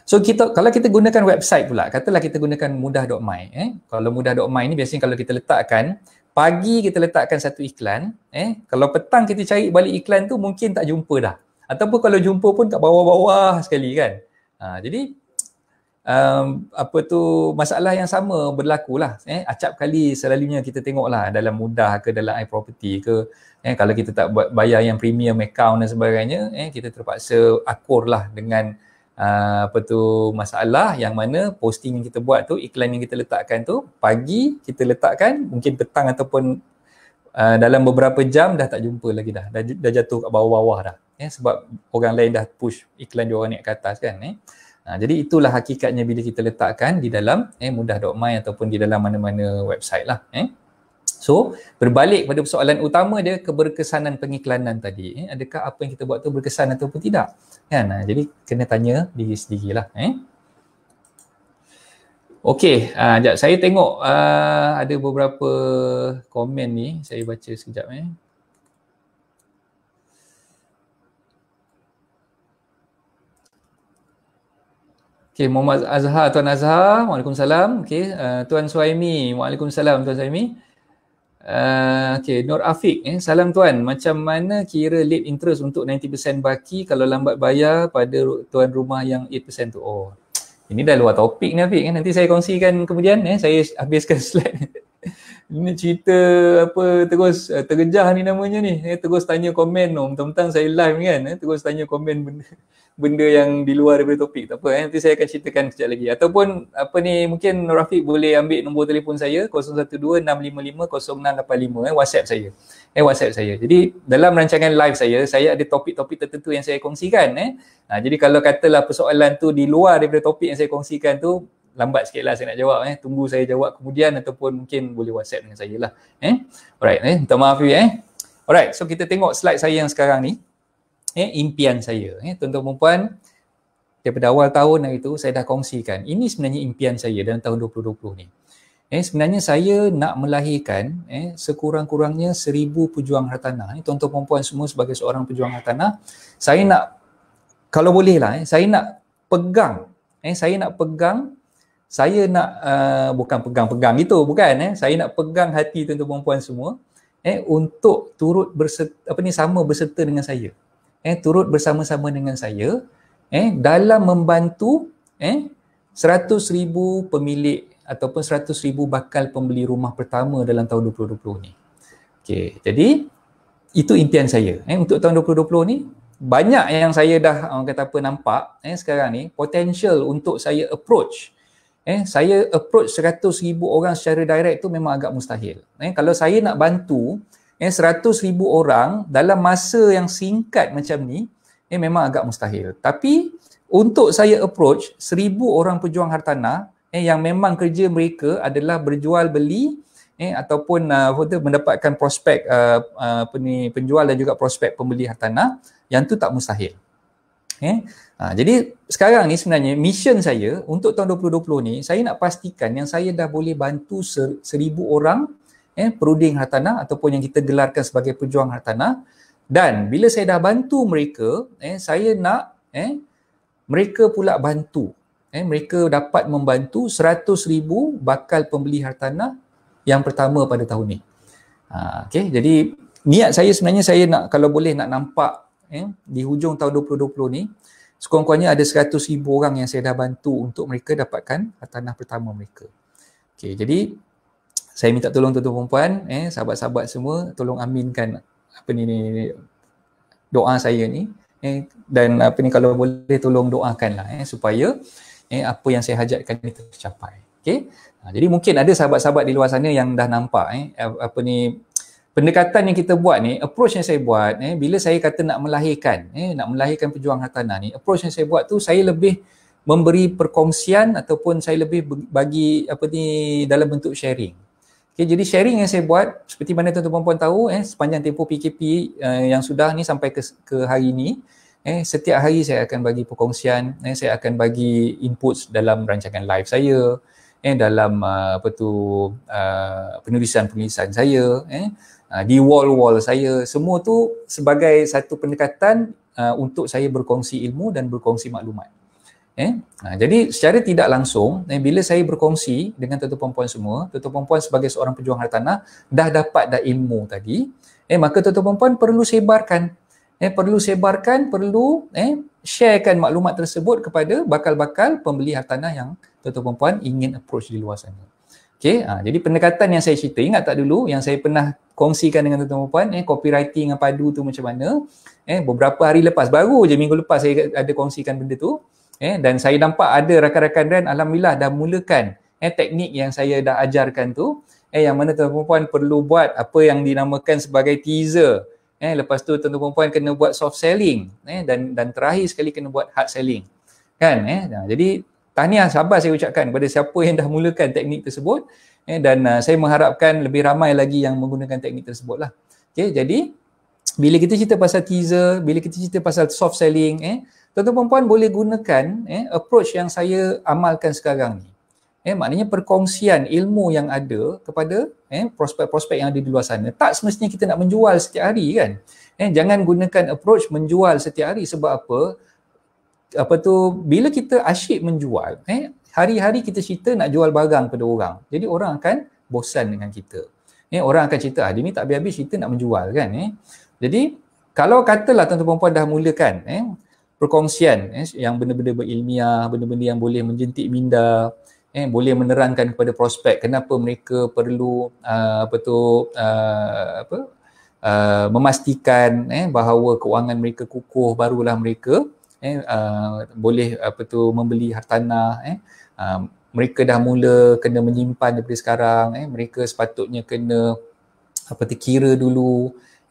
So kita kalau kita gunakan website pula, katalah kita gunakan mudah.my. Eh? Kalau mudah.my ni biasanya kalau kita letakkan, pagi kita letakkan satu iklan. Eh? Kalau petang kita cari balik iklan tu mungkin tak jumpa dah. Ataupun kalau jumpa pun kat bawah-bawah sekali kan. Ha, jadi um, apa tu masalah yang sama berlaku lah eh acap kali selalunya kita tengok lah dalam mudah ke dalam property ke eh kalau kita tak buat bayar yang premium account dan sebagainya eh kita terpaksa akur lah dengan uh, apa tu masalah yang mana posting yang kita buat tu iklan yang kita letakkan tu pagi kita letakkan mungkin petang ataupun uh, dalam beberapa jam dah tak jumpa lagi dah dah, dah jatuh kat bawah-bawah dah eh sebab orang lain dah push iklan dia orang naik ke atas kan eh Ha, jadi itulah hakikatnya bila kita letakkan di dalam eh, mudah.my ataupun di dalam mana-mana website lah. Eh. So, berbalik pada persoalan utama dia keberkesanan pengiklanan tadi. Eh. Adakah apa yang kita buat tu berkesan ataupun tidak? Kan? Ha, jadi, kena tanya diri sendiri lah. Eh. Okey, uh, ha, sekejap. Saya tengok uh, ada beberapa komen ni. Saya baca sekejap. Eh. Okay, Muhammad Azhar, Tuan Azhar, Waalaikumsalam. Okay, uh, Tuan Suhaimi, Waalaikumsalam Tuan Suhaimi. Uh, okay, Nur Afiq, eh. salam tuan. Macam mana kira late interest untuk 90% baki kalau lambat bayar pada tuan rumah yang 8% tu? Oh, ini dah luar topik ni Afiq. Eh. Nanti saya kongsikan kemudian. Eh. Saya habiskan slide ini cerita apa terus uh, tergejah ni namanya ni eh, terus tanya komen oh, no tentang saya live kan eh, terus tanya komen benda benda yang di luar daripada topik tak apa eh. nanti saya akan ceritakan sekejap lagi ataupun apa ni mungkin Rafiq boleh ambil nombor telefon saya 0126550685 eh WhatsApp saya eh WhatsApp saya jadi dalam rancangan live saya saya ada topik-topik tertentu yang saya kongsikan eh nah, jadi kalau katalah persoalan tu di luar daripada topik yang saya kongsikan tu lambat sikit lah saya nak jawab eh. Tunggu saya jawab kemudian ataupun mungkin boleh WhatsApp dengan saya lah. Eh. Alright, eh. minta maaf you eh. Alright, so kita tengok slide saya yang sekarang ni. Eh, impian saya. Eh, tuan-tuan perempuan, daripada awal tahun hari tu saya dah kongsikan. Ini sebenarnya impian saya dalam tahun 2020 ni. Eh, sebenarnya saya nak melahirkan eh, sekurang-kurangnya seribu pejuang hartanah. Eh, tuan-tuan perempuan semua sebagai seorang pejuang hartanah, saya nak, kalau boleh lah, eh, saya nak pegang, eh, saya nak pegang saya nak uh, bukan pegang-pegang itu bukan eh saya nak pegang hati tuan-tuan puan-puan semua eh untuk turut berserta, apa ni sama berserta dengan saya eh turut bersama-sama dengan saya eh dalam membantu eh 100,000 pemilik ataupun 100,000 bakal pembeli rumah pertama dalam tahun 2020 ni. Okey, jadi itu impian saya eh untuk tahun 2020 ni banyak yang saya dah orang kata apa nampak eh sekarang ni potential untuk saya approach eh saya approach 100,000 orang secara direct tu memang agak mustahil eh kalau saya nak bantu eh 100,000 orang dalam masa yang singkat macam ni eh memang agak mustahil tapi untuk saya approach 1000 orang pejuang hartanah eh yang memang kerja mereka adalah berjual beli eh ataupun uh, mendapatkan prospek uh, uh, penjual dan juga prospek pembeli hartanah yang tu tak mustahil Okay. Eh? Ha, jadi sekarang ni sebenarnya mission saya untuk tahun 2020 ni saya nak pastikan yang saya dah boleh bantu ser- seribu orang eh, peruding hartanah ataupun yang kita gelarkan sebagai pejuang hartanah dan bila saya dah bantu mereka eh, saya nak eh, mereka pula bantu eh, mereka dapat membantu seratus ribu bakal pembeli hartanah yang pertama pada tahun ni ha, okay. jadi niat saya sebenarnya saya nak kalau boleh nak nampak eh, di hujung tahun 2020 ni sekurang-kurangnya ada 100,000 orang yang saya dah bantu untuk mereka dapatkan tanah pertama mereka. Okay, jadi saya minta tolong tuan-tuan perempuan, eh, sahabat-sahabat semua tolong aminkan apa ni, ni, ni doa saya ni eh, dan apa ni kalau boleh tolong doakanlah eh, supaya eh, apa yang saya hajatkan ni tercapai. Okay, ha, jadi mungkin ada sahabat-sahabat di luar sana yang dah nampak eh, apa ni pendekatan yang kita buat ni approach yang saya buat eh bila saya kata nak melahirkan eh nak melahirkan pejuang hartanah ni approach yang saya buat tu saya lebih memberi perkongsian ataupun saya lebih bagi apa ni dalam bentuk sharing. Okey jadi sharing yang saya buat seperti mana tuan-tuan puan-puan tahu eh sepanjang tempoh PKP eh, yang sudah ni sampai ke ke hari ni eh setiap hari saya akan bagi perkongsian eh saya akan bagi inputs dalam rancangan live saya eh dalam uh, apa tu uh, penulisan-penulisan saya eh Ah, di wall-wall saya semua tu sebagai satu pendekatan ah, untuk saya berkongsi ilmu dan berkongsi maklumat eh ha, jadi secara tidak langsung eh, bila saya berkongsi dengan tuan-tuan puan semua tuan-tuan puan sebagai seorang pejuang hartanah dah dapat dah ilmu tadi eh maka tuan-tuan puan perlu sebarkan eh perlu sebarkan perlu eh sharekan maklumat tersebut kepada bakal-bakal pembeli hartanah yang tuan-tuan puan ingin approach di luar sana Okay, ha, jadi pendekatan yang saya cerita, ingat tak dulu yang saya pernah kongsikan dengan tuan-tuan puan, eh, copywriting dengan padu tu macam mana, eh, beberapa hari lepas, baru je minggu lepas saya ada kongsikan benda tu, eh, dan saya nampak ada rakan-rakan dan Alhamdulillah dah mulakan eh, teknik yang saya dah ajarkan tu, eh, yang mana tuan-tuan puan perlu buat apa yang dinamakan sebagai teaser, eh, lepas tu tuan-tuan puan kena buat soft selling, eh, dan dan terakhir sekali kena buat hard selling. Kan? Eh? Nah, jadi tahniah sabar saya ucapkan kepada siapa yang dah mulakan teknik tersebut eh, dan uh, saya mengharapkan lebih ramai lagi yang menggunakan teknik tersebut lah. Okay, jadi bila kita cerita pasal teaser, bila kita cerita pasal soft selling, eh, tuan-tuan perempuan boleh gunakan eh, approach yang saya amalkan sekarang ni. Eh, maknanya perkongsian ilmu yang ada kepada eh, prospek-prospek yang ada di luar sana. Tak semestinya kita nak menjual setiap hari kan. Eh, jangan gunakan approach menjual setiap hari sebab apa? apa tu bila kita asyik menjual eh hari-hari kita cerita nak jual barang pada orang jadi orang akan bosan dengan kita eh orang akan cerita ah dia ni tak habis-habis cerita nak menjual kan eh jadi kalau katalah tuan-tuan puan-puan dah mulakan eh perkongsian eh, yang benda-benda berilmiah, benda-benda yang boleh menjentik minda, eh, boleh menerangkan kepada prospek kenapa mereka perlu uh, apa tu uh, apa uh, memastikan eh, bahawa keuangan mereka kukuh barulah mereka eh uh, boleh apa tu membeli hartanah eh uh, mereka dah mula kena menyimpan daripada sekarang eh mereka sepatutnya kena apa tu kira dulu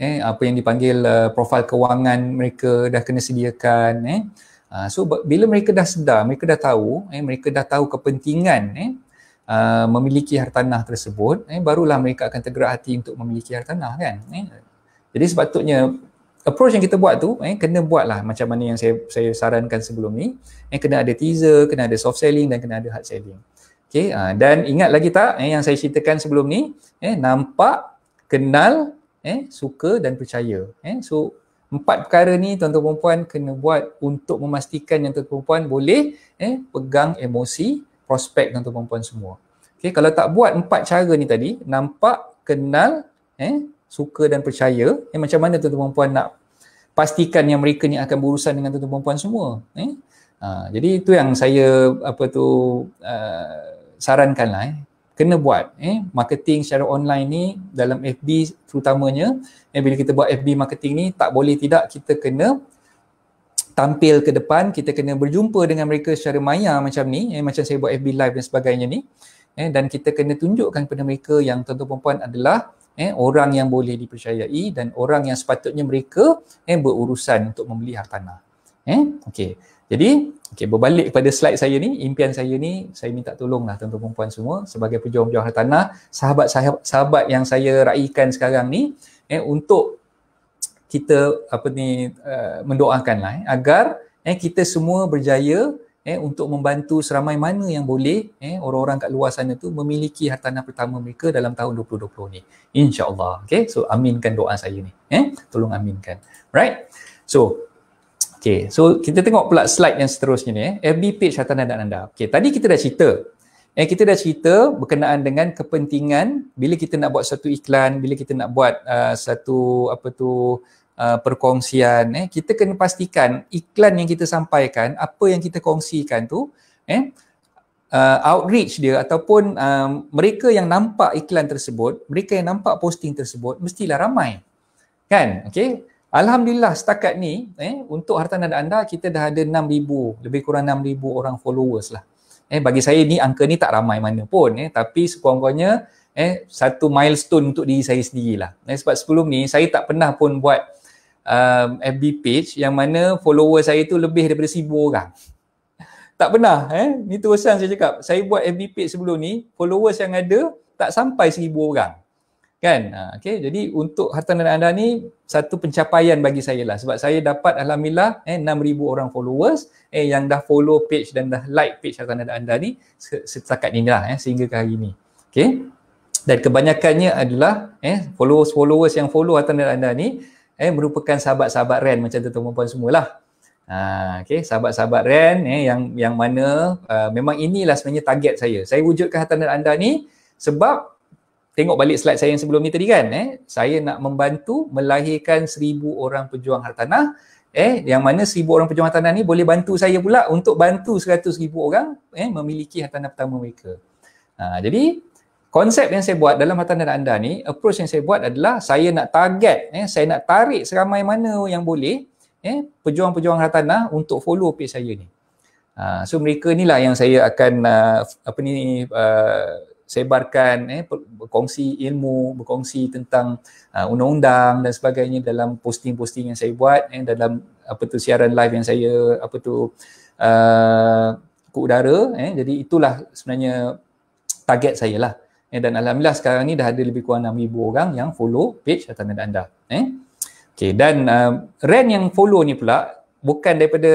eh apa yang dipanggil uh, profil kewangan mereka dah kena sediakan eh uh, so bila mereka dah sedar mereka dah tahu eh mereka dah tahu kepentingan eh Uh, memiliki hartanah tersebut eh, barulah mereka akan tergerak hati untuk memiliki hartanah kan eh? jadi sepatutnya approach yang kita buat tu eh kena buat lah macam mana yang saya saya sarankan sebelum ni eh kena ada teaser kena ada soft selling dan kena ada hard selling okay. uh, dan ingat lagi tak eh yang saya ceritakan sebelum ni eh nampak kenal eh suka dan percaya eh so empat perkara ni tuan-tuan perempuan kena buat untuk memastikan yang tuan-tuan perempuan boleh eh pegang emosi prospek tuan-tuan perempuan semua okay. kalau tak buat empat cara ni tadi nampak kenal eh suka dan percaya eh, macam mana tuan-tuan perempuan nak pastikan yang mereka ni akan berurusan dengan tuan-tuan perempuan semua eh? ha, jadi itu yang saya apa tu uh, sarankan lah eh. kena buat eh. marketing secara online ni dalam FB terutamanya eh, bila kita buat FB marketing ni tak boleh tidak kita kena tampil ke depan kita kena berjumpa dengan mereka secara maya macam ni eh, macam saya buat FB live dan sebagainya ni eh, dan kita kena tunjukkan kepada mereka yang tuan-tuan perempuan adalah eh orang yang boleh dipercayai dan orang yang sepatutnya mereka eh berurusan untuk membeli hartanah eh okay. jadi okey berbalik kepada slide saya ni impian saya ni saya minta tolonglah tuan-tuan puan semua sebagai pejuang-pejuang hartanah sahabat-sahabat yang saya raikan sekarang ni eh untuk kita apa ni uh, mendoakanlah eh agar eh kita semua berjaya eh untuk membantu seramai mana yang boleh eh orang-orang kat luar sana tu memiliki hartanah pertama mereka dalam tahun 2020 ni insyaallah okay? so aminkan doa saya ni eh tolong aminkan right so okay, so kita tengok pula slide yang seterusnya ni eh FB page hartanah dan anda okay? tadi kita dah cerita eh kita dah cerita berkenaan dengan kepentingan bila kita nak buat satu iklan bila kita nak buat uh, satu apa tu Uh, perkongsian eh kita kena pastikan iklan yang kita sampaikan apa yang kita kongsikan tu eh uh, outreach dia ataupun uh, mereka yang nampak iklan tersebut mereka yang nampak posting tersebut mestilah ramai kan Okay. alhamdulillah setakat ni eh untuk hartanah anda kita dah ada 6000 lebih kurang 6000 orang followers lah eh bagi saya ni angka ni tak ramai mana pun eh tapi sekurang-kurangnya eh satu milestone untuk diri saya lah. eh sebab sebelum ni saya tak pernah pun buat um, FB page yang mana follower saya tu lebih daripada 1000 orang. Tak pernah eh. Ni terusan saya cakap. Saya buat FB page sebelum ni, followers yang ada tak sampai seribu orang. Kan? Ha, okay. Jadi untuk hartanah anda ni satu pencapaian bagi saya lah. Sebab saya dapat Alhamdulillah eh, 6,000 orang followers eh, yang dah follow page dan dah like page hartanah anda ni setakat ni lah eh, sehingga ke hari ni. Okay. Dan kebanyakannya adalah eh, followers-followers yang follow hartanah anda ni eh merupakan sahabat-sahabat Ren macam tu tuan-tuan semualah. Ha okey sahabat-sahabat Ren eh yang yang mana uh, memang inilah sebenarnya target saya. Saya wujudkan hartanah anda ni sebab tengok balik slide saya yang sebelum ni tadi kan eh saya nak membantu melahirkan seribu orang pejuang hartanah eh yang mana seribu orang pejuang hartanah ni boleh bantu saya pula untuk bantu seratus ribu orang eh memiliki hartanah pertama mereka. Ha, jadi konsep yang saya buat dalam hartanah anda ni approach yang saya buat adalah saya nak target eh, saya nak tarik seramai mana yang boleh eh, pejuang-pejuang hartanah untuk follow page saya ni uh, so mereka ni lah yang saya akan uh, apa ni uh, sebarkan eh, berkongsi ilmu berkongsi tentang uh, undang-undang dan sebagainya dalam posting-posting yang saya buat eh, dalam apa tu siaran live yang saya apa tu uh, ke udara eh. jadi itulah sebenarnya target saya lah eh, dan alhamdulillah sekarang ni dah ada lebih kurang 6000 orang yang follow page Hartanah dan Anda eh okey dan uh, rent yang follow ni pula bukan daripada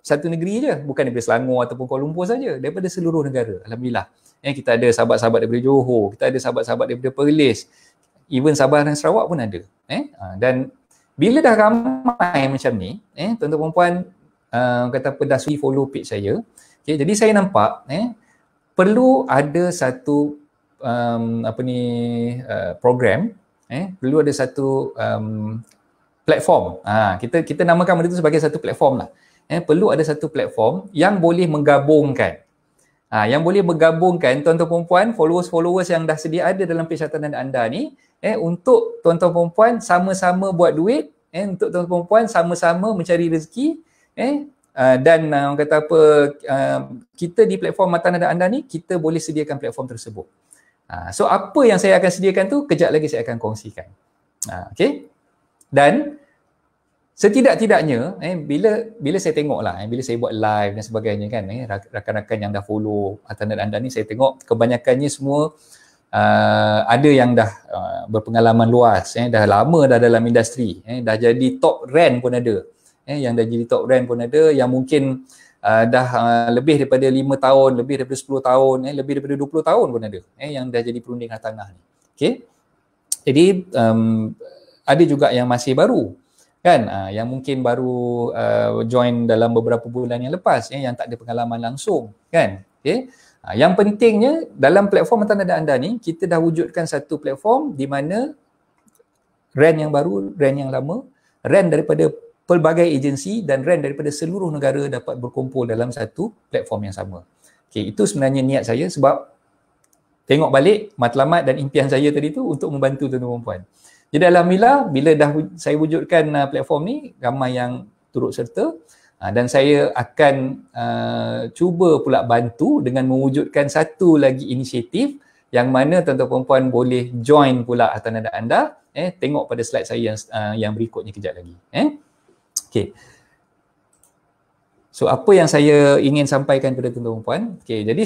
satu negeri je bukan daripada Selangor ataupun Kuala Lumpur saja daripada seluruh negara alhamdulillah eh kita ada sahabat-sahabat daripada Johor kita ada sahabat-sahabat daripada Perlis even Sabah dan Sarawak pun ada eh uh, dan bila dah ramai macam ni eh tuan-tuan puan uh, kata apa dah follow page saya okey jadi saya nampak eh perlu ada satu um, apa ni uh, program eh perlu ada satu um, platform ha, kita kita namakan benda itu sebagai satu platform lah eh perlu ada satu platform yang boleh menggabungkan ha, yang boleh menggabungkan tuan-tuan perempuan followers-followers yang dah sedia ada dalam page catatan anda ni eh untuk tuan-tuan perempuan sama-sama buat duit eh untuk tuan-tuan perempuan sama-sama mencari rezeki eh Uh, dan uh, kata apa uh, kita di platform mata anda anda ni kita boleh sediakan platform tersebut Ha, so apa yang saya akan sediakan tu kejap lagi saya akan kongsikan. Ha, okay. Dan setidak-tidaknya eh, bila bila saya tengok lah, eh, bila saya buat live dan sebagainya kan, eh, rakan-rakan yang dah follow atanet anda ni saya tengok kebanyakannya semua uh, ada yang dah uh, berpengalaman luas, eh, dah lama dah dalam industri, eh, dah jadi top rank pun ada. Eh, yang dah jadi top rank pun ada yang mungkin uh, Uh, dah uh, lebih daripada 5 tahun, lebih daripada 10 tahun, eh, lebih daripada 20 tahun pun ada eh, yang dah jadi perunding kat tanah ni. Okay? Jadi um, ada juga yang masih baru kan uh, yang mungkin baru uh, join dalam beberapa bulan yang lepas eh, yang tak ada pengalaman langsung kan. Okay? Uh, yang pentingnya dalam platform hartanah dan anda ni kita dah wujudkan satu platform di mana rent yang baru, rent yang lama, rent daripada pelbagai agensi dan rent daripada seluruh negara dapat berkumpul dalam satu platform yang sama. Okay, itu sebenarnya niat saya sebab tengok balik matlamat dan impian saya tadi tu untuk membantu tuan-tuan perempuan. Jadi Alhamdulillah bila dah saya wujudkan uh, platform ni ramai yang turut serta uh, dan saya akan uh, cuba pula bantu dengan mewujudkan satu lagi inisiatif yang mana tuan-tuan perempuan boleh join pula atau anda eh tengok pada slide saya yang uh, yang berikutnya kejap lagi eh Okay. So apa yang saya ingin sampaikan kepada tuan-tuan dan puan? Okay, jadi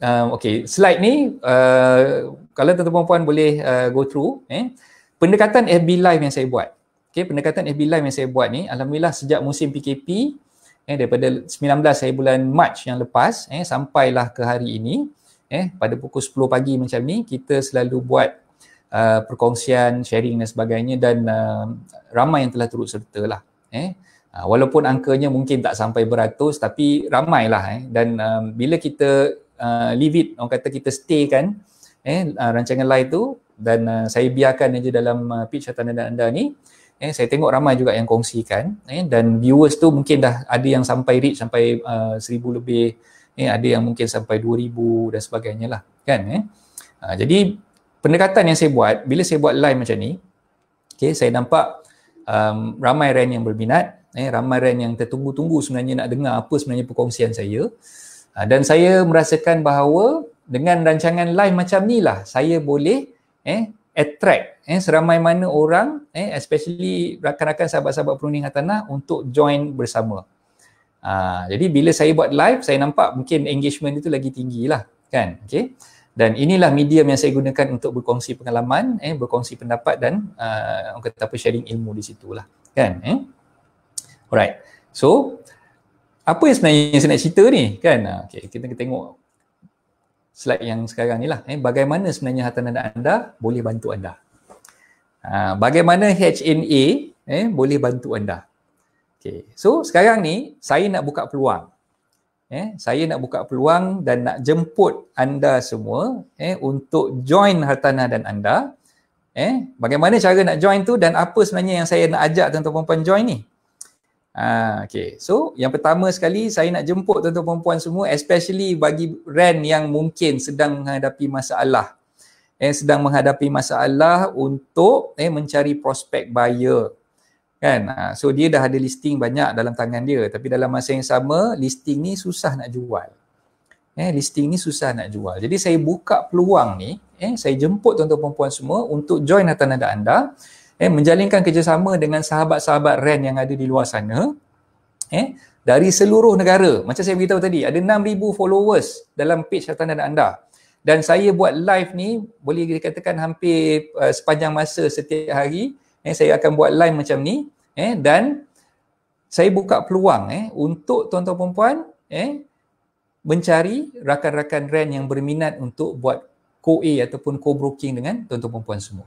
um, okay, slide ni uh, kalau tuan-tuan dan puan boleh uh, go through eh. Pendekatan FB Live yang saya buat. Okay, pendekatan FB Live yang saya buat ni alhamdulillah sejak musim PKP eh daripada 19 saya bulan March yang lepas eh sampailah ke hari ini eh pada pukul 10 pagi macam ni kita selalu buat uh, perkongsian, sharing dan sebagainya dan uh, ramai yang telah turut sertalah eh ah, walaupun angkanya mungkin tak sampai beratus tapi ramailah eh dan um, bila kita uh, leave it orang kata kita stay kan eh uh, rancangan live tu dan uh, saya biarkan aja dalam uh, pitch atau anda, anda ni eh saya tengok ramai juga yang kongsikan eh dan viewers tu mungkin dah ada yang sampai reach sampai uh, seribu lebih eh ada yang mungkin sampai dua ribu dan sebagainya lah kan eh uh, jadi pendekatan yang saya buat bila saya buat live macam ni okey saya nampak um, ramai Ren yang berminat eh, ramai Ren yang tertunggu-tunggu sebenarnya nak dengar apa sebenarnya perkongsian saya uh, dan saya merasakan bahawa dengan rancangan live macam ni lah saya boleh eh, attract eh, seramai mana orang eh, especially rakan-rakan sahabat-sahabat perunding hatanah untuk join bersama uh, jadi bila saya buat live saya nampak mungkin engagement itu lagi tinggi lah kan okay dan inilah medium yang saya gunakan untuk berkongsi pengalaman eh berkongsi pendapat dan uh, orang kata apa sharing ilmu di situlah kan eh alright so apa yang sebenarnya yang saya nak cerita ni kan ah, Okay, kita tengok slide yang sekarang ni lah eh bagaimana sebenarnya hartanah anda, anda boleh bantu anda uh, bagaimana HNA eh boleh bantu anda Okay. so sekarang ni saya nak buka peluang eh saya nak buka peluang dan nak jemput anda semua eh untuk join Hartana dan anda eh bagaimana cara nak join tu dan apa sebenarnya yang saya nak ajak tuan-tuan puan join ni ha okey so yang pertama sekali saya nak jemput tuan-tuan puan semua especially bagi Ren yang mungkin sedang menghadapi masalah eh sedang menghadapi masalah untuk eh mencari prospek buyer kan ha, so dia dah ada listing banyak dalam tangan dia tapi dalam masa yang sama listing ni susah nak jual eh listing ni susah nak jual jadi saya buka peluang ni eh saya jemput tuan-tuan puan semua untuk join harta nada anda eh menjalinkan kerjasama dengan sahabat-sahabat Ren yang ada di luar sana eh dari seluruh negara macam saya beritahu tadi ada 6000 followers dalam page harta nada anda dan saya buat live ni boleh dikatakan hampir uh, sepanjang masa setiap hari eh saya akan buat live macam ni eh dan saya buka peluang eh untuk tuan-tuan puan eh mencari rakan-rakan rent yang berminat untuk buat co-A ataupun co-broking dengan tuan-tuan puan semua.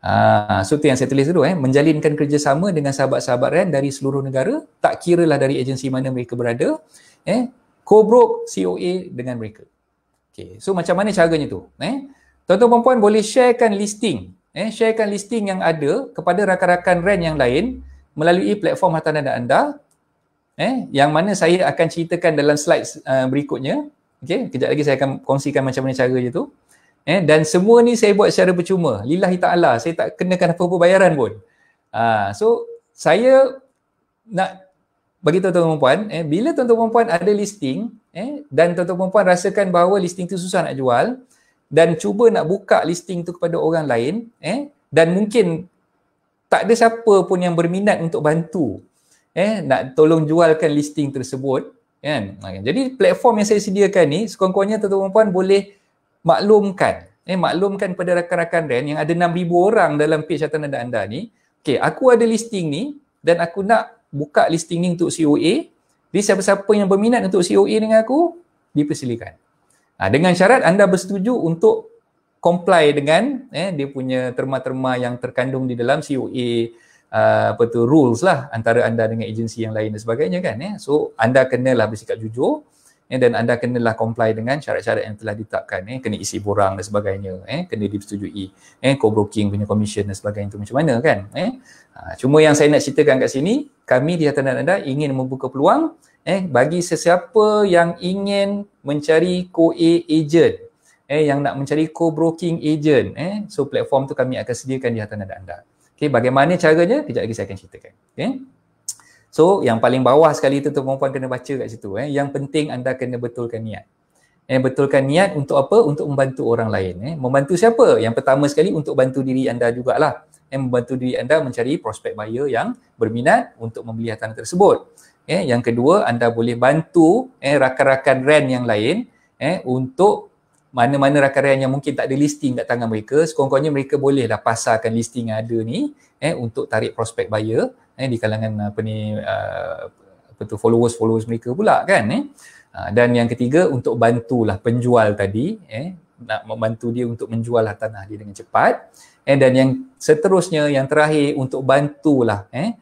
Ah, so tu yang saya tulis dulu eh, menjalinkan kerjasama dengan sahabat-sahabat rent dari seluruh negara, tak kira lah dari agensi mana mereka berada, eh, co-broke COA dengan mereka. Okay, so macam mana caranya tu? Eh? Tuan-tuan puan boleh sharekan listing eh, sharekan listing yang ada kepada rakan-rakan rent yang lain melalui platform hartanah anda eh, yang mana saya akan ceritakan dalam slide uh, eh, berikutnya okay, kejap lagi saya akan kongsikan macam mana cara dia tu eh, dan semua ni saya buat secara percuma lillahi ta'ala saya tak kenakan apa-apa bayaran pun uh, so saya nak bagi tuan-tuan perempuan eh, bila tuan-tuan perempuan ada listing eh, dan tuan-tuan perempuan rasakan bahawa listing tu susah nak jual dan cuba nak buka listing tu kepada orang lain eh dan mungkin tak ada siapa pun yang berminat untuk bantu eh nak tolong jualkan listing tersebut kan, ha, kan? jadi platform yang saya sediakan ni sekurang-kurangnya tuan-tuan dan puan boleh maklumkan eh maklumkan kepada rakan-rakan dan yang ada 6000 orang dalam page catatan anda, anda ni okey aku ada listing ni dan aku nak buka listing ni untuk COA jadi siapa-siapa yang berminat untuk COA dengan aku dipersilakan Ha, dengan syarat anda bersetuju untuk comply dengan eh, dia punya terma-terma yang terkandung di dalam COA Uh, apa tu rules lah antara anda dengan agensi yang lain dan sebagainya kan eh? so anda kenalah bersikap jujur eh? dan anda kenalah comply dengan syarat-syarat yang telah ditetapkan eh? kena isi borang dan sebagainya eh? kena disetujui eh? co-broking punya commission dan sebagainya itu macam mana kan eh? Uh, cuma yang saya nak ceritakan kat sini kami di hatan anda ingin membuka peluang eh bagi sesiapa yang ingin mencari co-a agent eh yang nak mencari co-broking agent eh so platform tu kami akan sediakan di hadapan anda anda okey bagaimana caranya kejap lagi saya akan ceritakan Okay, so yang paling bawah sekali tu tuan puan kena baca kat situ eh yang penting anda kena betulkan niat eh betulkan niat untuk apa untuk membantu orang lain eh membantu siapa yang pertama sekali untuk bantu diri anda jugalah eh membantu diri anda mencari prospek buyer yang berminat untuk membeli hartanah tersebut eh yang kedua anda boleh bantu eh rakan-rakan rent yang lain eh untuk mana-mana rakan-rakan yang mungkin tak ada listing kat tangan mereka sekurang-kurangnya mereka bolehlah pasarkan listing yang ada ni eh untuk tarik prospek buyer eh di kalangan apa ni uh, followers-followers mereka pula kan eh ah, dan yang ketiga untuk bantulah penjual tadi eh nak membantu dia untuk menjual tanah dia dengan cepat eh dan yang seterusnya yang terakhir untuk bantulah eh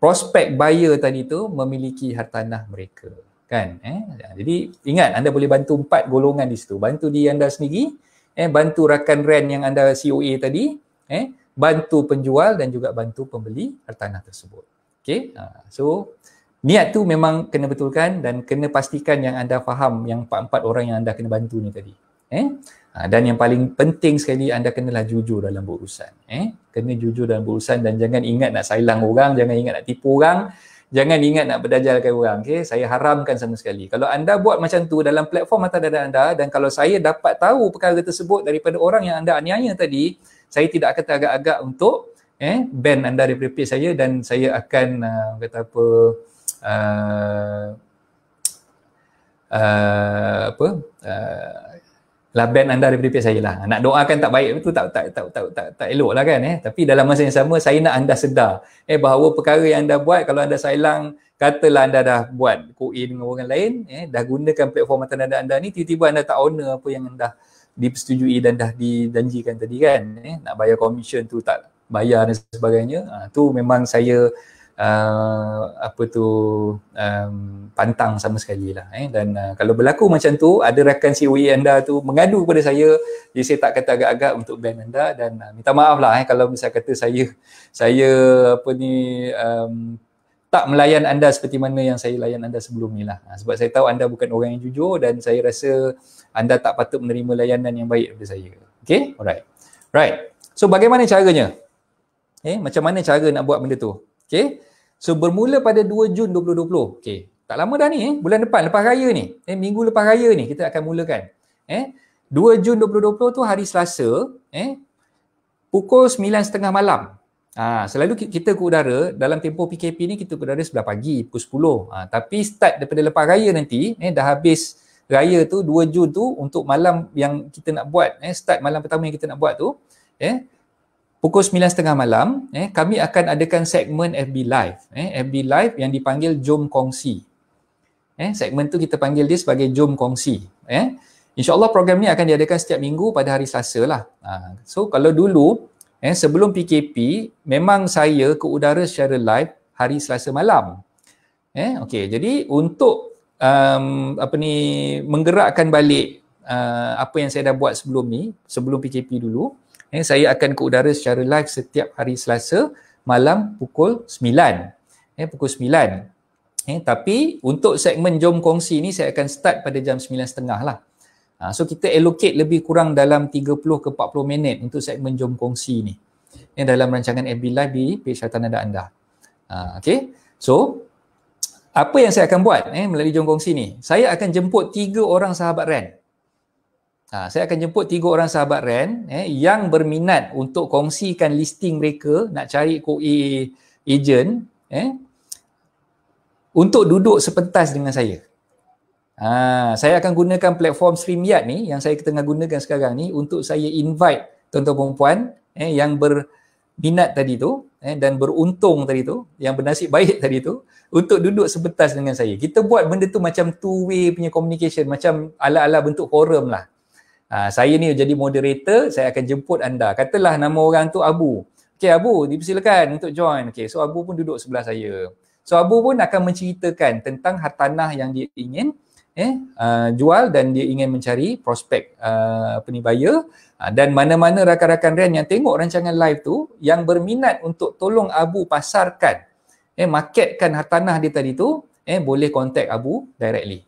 prospek buyer tadi tu memiliki hartanah mereka kan eh jadi ingat anda boleh bantu empat golongan di situ bantu di anda sendiri eh bantu rakan rent yang anda COA tadi eh bantu penjual dan juga bantu pembeli hartanah tersebut okey ha, so niat tu memang kena betulkan dan kena pastikan yang anda faham yang empat-empat orang yang anda kena bantu ni tadi eh Ha, dan yang paling penting sekali anda kenalah jujur dalam berurusan eh kena jujur dalam berurusan dan jangan ingat nak sailang orang jangan ingat nak tipu orang jangan ingat nak berdajalkan orang okey saya haramkan sama sekali kalau anda buat macam tu dalam platform atau dada anda dan kalau saya dapat tahu perkara tersebut daripada orang yang anda aniaya tadi saya tidak akan agak agak untuk eh ban anda daripada page saya dan saya akan uh, kata apa uh, uh, apa uh, lah band anda daripada pihak saya lah. Nak doakan tak baik tu tak tak tak tak tak, tak elok lah kan eh. Tapi dalam masa yang sama saya nak anda sedar eh bahawa perkara yang anda buat kalau anda sailang katalah anda dah buat koi dengan orang lain eh dah gunakan platform mata anda, anda ni tiba-tiba anda tak owner apa yang anda dipersetujui dan dah dijanjikan tadi kan eh nak bayar commission tu tak bayar dan sebagainya ha, tu memang saya uh, apa tu um, pantang sama sekali lah eh. dan uh, kalau berlaku macam tu ada rakan COE anda tu mengadu kepada saya jadi saya tak kata agak-agak untuk ban anda dan uh, minta maaf lah eh, kalau saya kata saya saya apa ni um, tak melayan anda seperti mana yang saya layan anda sebelum ni lah. Ha, sebab saya tahu anda bukan orang yang jujur dan saya rasa anda tak patut menerima layanan yang baik daripada saya. Okay? Alright. Right. So bagaimana caranya? Okay? Eh, macam mana cara nak buat benda tu? Okay? So bermula pada 2 Jun 2020. Okey, tak lama dah ni eh, bulan depan lepas raya ni. Eh minggu lepas raya ni kita akan mulakan. Eh 2 Jun 2020 tu hari Selasa, eh pukul 9.30 malam. Ha, selalu kita ke udara dalam tempoh PKP ni kita ke udara sebelah pagi pukul 10. Ha, tapi start daripada lepas raya nanti eh dah habis raya tu 2 Jun tu untuk malam yang kita nak buat eh start malam pertama yang kita nak buat tu eh pukul 9.30 malam eh, kami akan adakan segmen FB Live eh, FB Live yang dipanggil Jom Kongsi eh, segmen tu kita panggil dia sebagai Jom Kongsi eh. InsyaAllah program ni akan diadakan setiap minggu pada hari Selasa lah ha, so kalau dulu eh, sebelum PKP memang saya ke udara secara live hari Selasa malam eh, okay, jadi untuk um, apa ni menggerakkan balik uh, apa yang saya dah buat sebelum ni sebelum PKP dulu Eh, saya akan ke udara secara live setiap hari Selasa malam pukul 9. Eh, pukul 9. Eh, tapi untuk segmen Jom Kongsi ni saya akan start pada jam 9.30 lah. Ha, so kita allocate lebih kurang dalam 30 ke 40 minit untuk segmen Jom Kongsi ni. Eh, dalam rancangan FB Live di page harta nada anda. Ha, okay. So apa yang saya akan buat eh, melalui Jom Kongsi ni? Saya akan jemput tiga orang sahabat Rand. Ha, saya akan jemput tiga orang sahabat Ren eh, yang berminat untuk kongsikan listing mereka nak cari koi agent eh, untuk duduk sepentas dengan saya. Ha, saya akan gunakan platform StreamYard ni yang saya tengah gunakan sekarang ni untuk saya invite tuan-tuan perempuan eh, yang berminat tadi tu eh, dan beruntung tadi tu, yang bernasib baik tadi tu untuk duduk sebentas dengan saya. Kita buat benda tu macam two-way punya communication, macam ala-ala bentuk forum lah. Ah, saya ni jadi moderator, saya akan jemput anda. Katalah nama orang tu Abu. Okey Abu, dipersilakan untuk join. Okey, so Abu pun duduk sebelah saya. So Abu pun akan menceritakan tentang hartanah yang dia ingin eh uh, jual dan dia ingin mencari prospek uh, apa ni buyer uh, dan mana-mana rakan-rakan Ren yang tengok rancangan live tu yang berminat untuk tolong Abu pasarkan eh marketkan hartanah dia tadi tu eh boleh contact Abu directly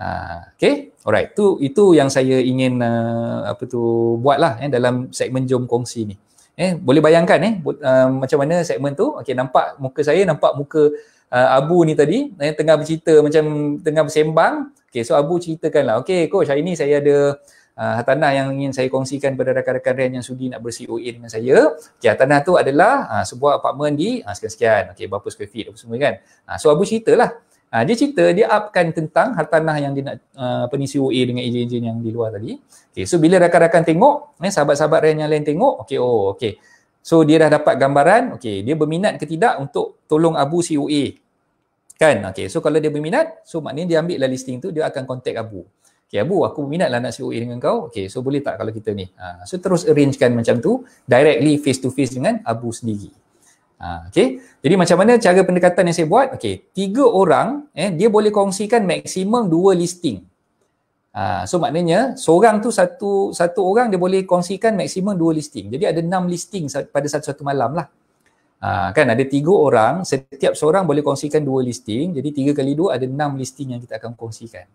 Ha, okay, alright. tu itu yang saya ingin uh, apa tu buatlah eh, dalam segmen jom kongsi ni. Eh, boleh bayangkan eh uh, macam mana segmen tu? Okay, nampak muka saya nampak muka uh, Abu ni tadi eh, tengah bercerita macam tengah bersembang. Okay, so Abu ceritakan lah. Okay, coach, hari ini saya ada Uh, hatanah yang ingin saya kongsikan kepada rakan-rakan Ren yang sudi nak ber-COA dengan saya. Okay, hatanah tu adalah uh, sebuah apartmen di uh, sekian-sekian. Okay, berapa square feet apa semua kan. Uh, so, Abu ceritalah. Ha, dia cerita, dia upkan tentang hartanah yang dia nak uh, apa ni, COA dengan ejen-ejen yang di luar tadi. Okay, so bila rakan-rakan tengok, eh, sahabat-sahabat Ryan yang lain tengok, okay, oh, okay. So dia dah dapat gambaran, okay, dia berminat ke tidak untuk tolong Abu COA. Kan? Okay, so kalau dia berminat, so maknanya dia ambil lah listing tu, dia akan contact Abu. Okay, Abu, aku berminat lah nak COA dengan kau. Okay, so boleh tak kalau kita ni? Ha, so terus arrangekan macam tu, directly face to face dengan Abu sendiri. Ha, okay. Jadi macam mana cara pendekatan yang saya buat? Okay. Tiga orang, eh, dia boleh kongsikan maksimum dua listing. Ha, so maknanya seorang tu satu satu orang dia boleh kongsikan maksimum dua listing. Jadi ada enam listing pada satu-satu malam lah. Ha, kan ada tiga orang, setiap seorang boleh kongsikan dua listing. Jadi tiga kali dua ada enam listing yang kita akan kongsikan.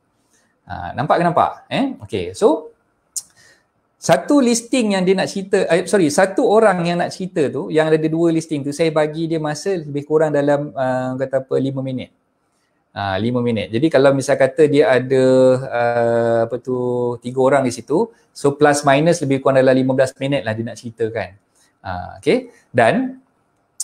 Ha, nampak ke nampak? Eh? Okay. So satu listing yang dia nak cerita, eh, sorry, satu orang yang nak cerita tu, yang ada dua listing tu, saya bagi dia masa lebih kurang dalam, uh, kata apa, lima minit. Ah, lima minit. Jadi kalau misal kata dia ada, uh, apa tu, tiga orang di situ, so plus minus lebih kurang dalam lima belas minit lah dia nak ceritakan. Uh, okay, dan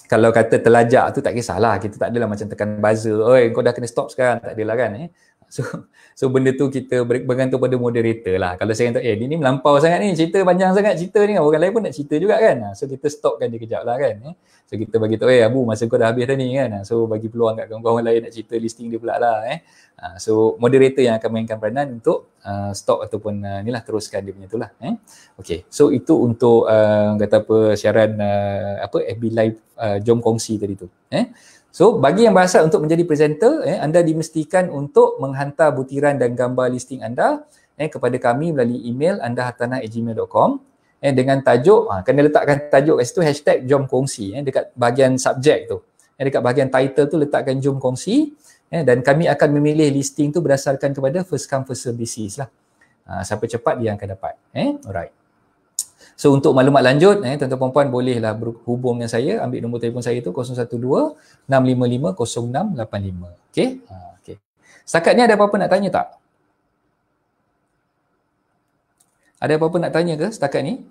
kalau kata telajak tu tak kisahlah, kita tak adalah macam tekan buzzer, oi kau dah kena stop sekarang, tak adalah kan eh. So, so benda tu kita bergantung pada moderator lah. Kalau saya kata, eh ni, ni melampau sangat ni, cerita panjang sangat cerita ni. Orang lain pun nak cerita juga kan. Ha, so kita stopkan dia kejap lah kan. Eh. So kita bagi tahu, eh Abu masa kau dah habis dah ni kan. Ha, so bagi peluang kat kawan-kawan lain nak cerita listing dia pula lah eh. Ha, so moderator yang akan mainkan peranan untuk uh, stop ataupun uh, ni lah teruskan dia punya tu lah. Eh? Okay, so itu untuk uh, kata apa siaran uh, apa FB Live uh, jom kongsi tadi tu. Eh? So bagi yang berasal untuk menjadi presenter, eh, anda dimestikan untuk menghantar butiran dan gambar listing anda eh, kepada kami melalui email andahartana.gmail.com eh, dengan tajuk, ha, kena letakkan tajuk kat situ hashtag jom kongsi eh, dekat bahagian subjek tu. Eh, dekat bahagian title tu letakkan jom kongsi eh, dan kami akan memilih listing tu berdasarkan kepada first come first serve basis lah. Ha, siapa cepat dia akan dapat. Eh? Alright. So untuk maklumat lanjut, eh, tuan-tuan puan-puan bolehlah berhubung dengan saya, ambil nombor telefon saya itu 012-655-0685. Okay? okay. Setakat ni ada apa-apa nak tanya tak? Ada apa-apa nak tanya ke setakat ni?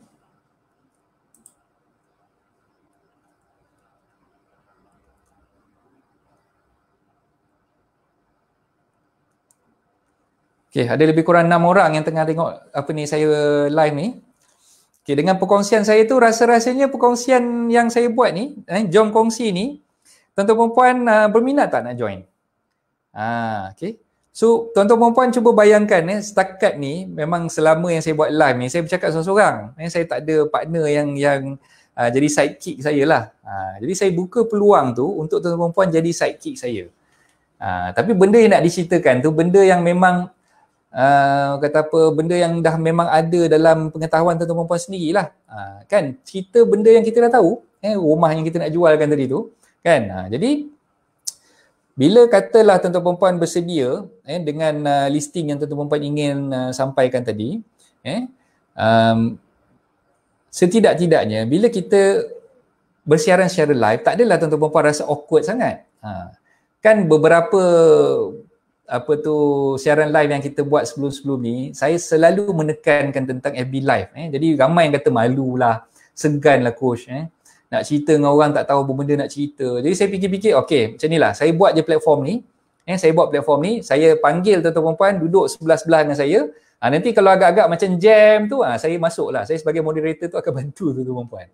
Okay, ada lebih kurang enam orang yang tengah tengok apa ni saya live ni. Okay, dengan perkongsian saya tu rasa-rasanya perkongsian yang saya buat ni, eh, jom kongsi ni, tuan-tuan perempuan uh, ah, berminat tak nak join? Ah, okay. So tuan-tuan perempuan cuba bayangkan eh, setakat ni memang selama yang saya buat live ni saya bercakap seorang-seorang. Eh, saya tak ada partner yang yang uh, jadi sidekick saya lah. Uh, jadi saya buka peluang tu untuk tuan-tuan perempuan jadi sidekick saya. Uh, tapi benda yang nak diceritakan tu benda yang memang uh, kata apa benda yang dah memang ada dalam pengetahuan tuan-tuan sendiri lah uh, ah, kan cerita benda yang kita dah tahu eh rumah yang kita nak jualkan tadi tu kan uh, jadi bila katalah tuan-tuan puan bersedia eh dengan uh, listing yang tuan-tuan ingin uh, sampaikan tadi eh um, setidak-tidaknya bila kita bersiaran secara live tak adalah tuan-tuan rasa awkward sangat ha. kan beberapa apa tu siaran live yang kita buat sebelum-sebelum ni saya selalu menekankan tentang FB live eh. jadi ramai yang kata malulah seganlah coach eh. nak cerita dengan orang tak tahu apa benda nak cerita jadi saya fikir-fikir okey macam lah saya buat je platform ni eh, saya buat platform ni saya panggil tuan-tuan puan duduk sebelah-sebelah dengan saya ha, nanti kalau agak-agak macam jam tu ha, saya lah. saya sebagai moderator tu akan bantu tuan-tuan puan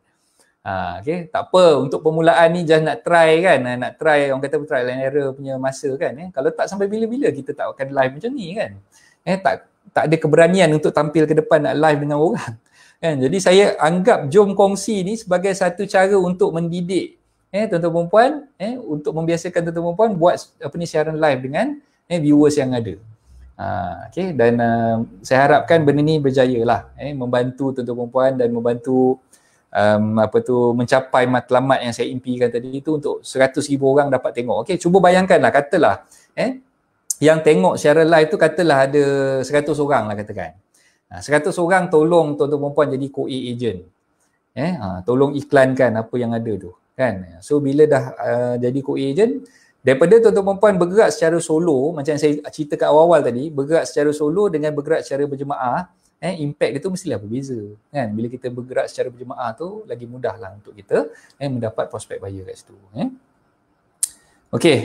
Ha, okay. Tak apa untuk permulaan ni just nak try kan eh, Nak try orang kata try lain error punya masa kan eh? Kalau tak sampai bila-bila kita tak akan live macam ni kan eh, tak, tak ada keberanian untuk tampil ke depan nak live dengan orang kan? Jadi saya anggap jom kongsi ni sebagai satu cara untuk mendidik eh, Tuan-tuan perempuan eh, untuk membiasakan tuan-tuan perempuan Buat apa ni siaran live dengan eh, viewers yang ada Ha, okay. dan uh, saya harapkan benda ni berjaya lah eh, membantu tuan-tuan perempuan dan membantu um, apa tu mencapai matlamat yang saya impikan tadi itu untuk 100,000 orang dapat tengok. Okey, cuba bayangkanlah katalah eh yang tengok secara live tu katalah ada 100 orang lah katakan. 100 orang tolong tuan-tuan perempuan jadi QA agent. Eh, ha, tolong iklankan apa yang ada tu. Kan? So bila dah uh, jadi QA agent, daripada tuan-tuan perempuan bergerak secara solo, macam saya cerita kat awal-awal tadi, bergerak secara solo dengan bergerak secara berjemaah, eh, impact dia tu mestilah berbeza kan bila kita bergerak secara berjemaah tu lagi mudahlah untuk kita eh, mendapat prospek bayar kat situ eh. Okey.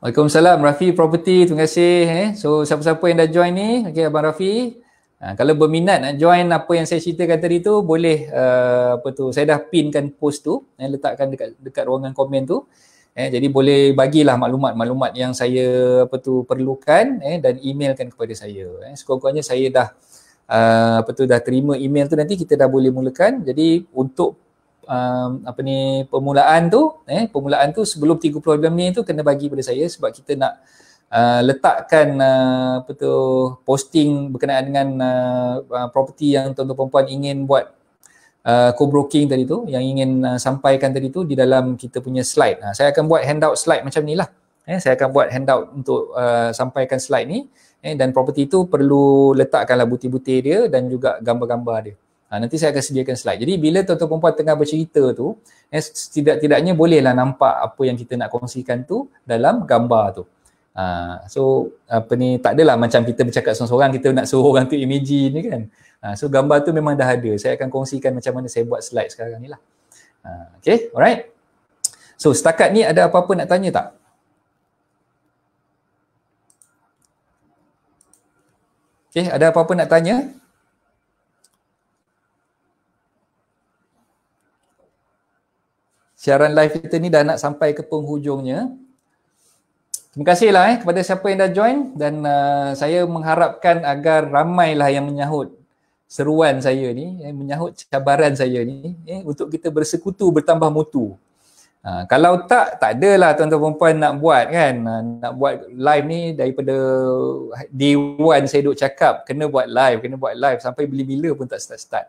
Waalaikumsalam Rafi Property terima kasih eh. So siapa-siapa yang dah join ni okey abang Rafi Ha, kalau berminat nak join apa yang saya ceritakan tadi tu boleh uh, apa tu saya dah pinkan post tu eh, letakkan dekat dekat ruangan komen tu Eh, jadi boleh bagilah maklumat-maklumat yang saya apa tu perlukan eh, dan emailkan kepada saya. Eh, Sekurang-kurangnya saya dah uh, apa tu dah terima email tu nanti kita dah boleh mulakan. Jadi untuk um, apa ni permulaan tu, eh, permulaan tu sebelum 30 ni tu kena bagi kepada saya sebab kita nak uh, letakkan uh, apa tu posting berkenaan dengan uh, uh property yang tuan-tuan puan ingin buat uh, co-broking tadi tu yang ingin uh, sampaikan tadi tu di dalam kita punya slide. Uh, saya akan buat handout slide macam ni lah. Eh, saya akan buat handout untuk uh, sampaikan slide ni eh, dan property tu perlu letakkanlah butir-butir dia dan juga gambar-gambar dia. Ha, nanti saya akan sediakan slide. Jadi bila tuan-tuan perempuan tengah bercerita tu, eh, setidak-tidaknya bolehlah nampak apa yang kita nak kongsikan tu dalam gambar tu. Uh, so apa ni tak adalah macam kita bercakap seorang-seorang kita nak suruh orang tu image ni kan. Uh, so gambar tu memang dah ada. Saya akan kongsikan macam mana saya buat slide sekarang ni lah. Uh, okay alright. So setakat ni ada apa-apa nak tanya tak? Okay ada apa-apa nak tanya? Siaran live kita ni dah nak sampai ke penghujungnya. Terima kasihlah eh kepada siapa yang dah join dan uh, saya mengharapkan agar ramailah yang menyahut seruan saya ni, eh, menyahut cabaran saya ni eh, untuk kita bersekutu bertambah mutu. Uh, kalau tak, tak adalah tuan-tuan perempuan nak buat kan. Uh, nak buat live ni daripada day one saya duk cakap kena buat live, kena buat live sampai bila-bila pun tak start-start.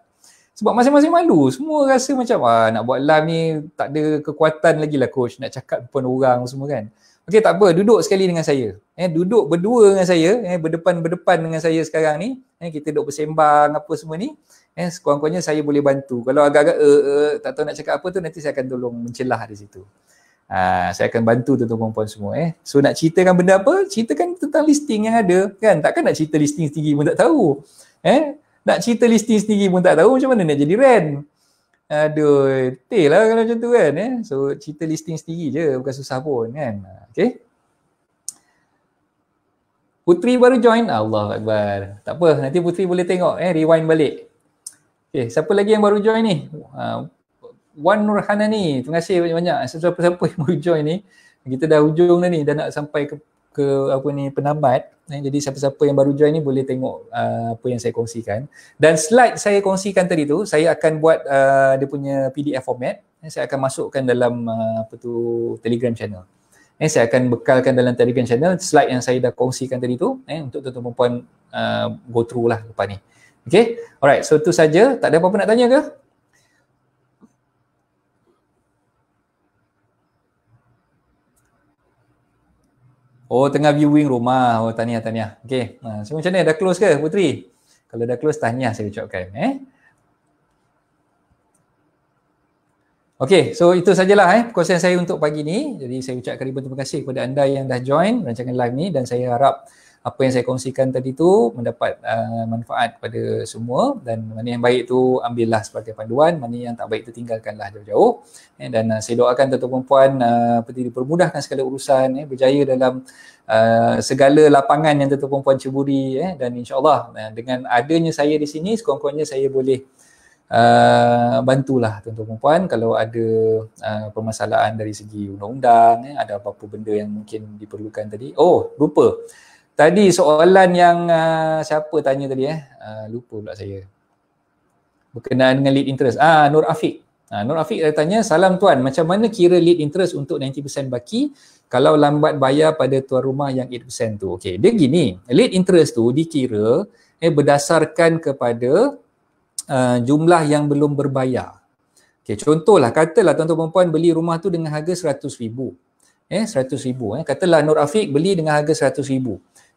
Sebab masing-masing malu. Semua rasa macam ah, nak buat live ni tak ada kekuatan lagi lah coach nak cakap pun orang semua kan. Okey tak apa, duduk sekali dengan saya. Eh duduk berdua dengan saya, eh berdepan-berdepan dengan saya sekarang ni. Eh kita duduk bersembang apa semua ni. Eh sekurang-kurangnya saya boleh bantu. Kalau agak-agak uh, uh, tak tahu nak cakap apa tu nanti saya akan tolong mencelah di situ. Ha, saya akan bantu tuan-tuan perempuan semua eh. So nak ceritakan benda apa? Ceritakan tentang listing yang ada kan. Takkan nak cerita listing sendiri pun tak tahu. Eh nak cerita listing sendiri pun tak tahu macam mana nak jadi rent. Aduh, detail lah kalau macam tu kan. Eh? So, cerita listing sendiri je. Bukan susah pun kan. Okay. Putri baru join. Allah Akbar. Tak apa, nanti putri boleh tengok. Eh? Rewind balik. Okay, siapa lagi yang baru join ni? Ah, Wan Nur Hanani. Terima kasih banyak-banyak. Siapa-siapa yang baru join ni. Kita dah hujung dah ni. Dah nak sampai ke ke apa ni penambat eh, jadi siapa-siapa yang baru join ni boleh tengok uh, apa yang saya kongsikan dan slide saya kongsikan tadi tu saya akan buat uh, dia punya PDF format eh, saya akan masukkan dalam uh, apa tu Telegram channel eh saya akan bekalkan dalam Telegram channel slide yang saya dah kongsikan tadi tu eh untuk tuan-tuan perempuan uh, go through lah lepas ni Okay, alright so tu saja tak ada apa-apa nak tanya ke Oh tengah viewing rumah. Oh tahniah tahniah. Okey. Ha, so macam mana dah close ke Putri? Kalau dah close tahniah saya ucapkan eh. Okey, so itu sajalah eh perkongsian saya untuk pagi ni. Jadi saya ucapkan ribuan terima kasih kepada anda yang dah join rancangan live ni dan saya harap apa yang saya kongsikan tadi tu mendapat uh, manfaat pada semua dan mana yang baik tu ambillah sebagai panduan mana yang tak baik tu tinggalkanlah jauh-jauh eh, dan uh, saya doakan tuan-tuan perempuan uh, dipermudahkan segala urusan eh, berjaya dalam uh, segala lapangan yang tuan-tuan perempuan ceburi eh, dan insyaAllah uh, dengan adanya saya di sini sekurang-kurangnya saya boleh Uh, bantulah tuan-tuan perempuan kalau ada uh, permasalahan dari segi undang-undang eh, ada apa-apa benda yang mungkin diperlukan tadi oh lupa Tadi soalan yang uh, siapa tanya tadi eh? Uh, lupa pula saya. Berkenaan dengan lead interest. Ah Nur Afiq. Ah Nur Afiq dia tanya, "Salam tuan, macam mana kira lead interest untuk 90% baki kalau lambat bayar pada tuan rumah yang 8% tu?" Okey, dia gini, lead interest tu dikira eh berdasarkan kepada uh, jumlah yang belum berbayar. Okey, contohlah katalah tuan-tuan dan puan beli rumah tu dengan harga 100,000 eh 100000 eh katalah Nur Afiq beli dengan harga 100000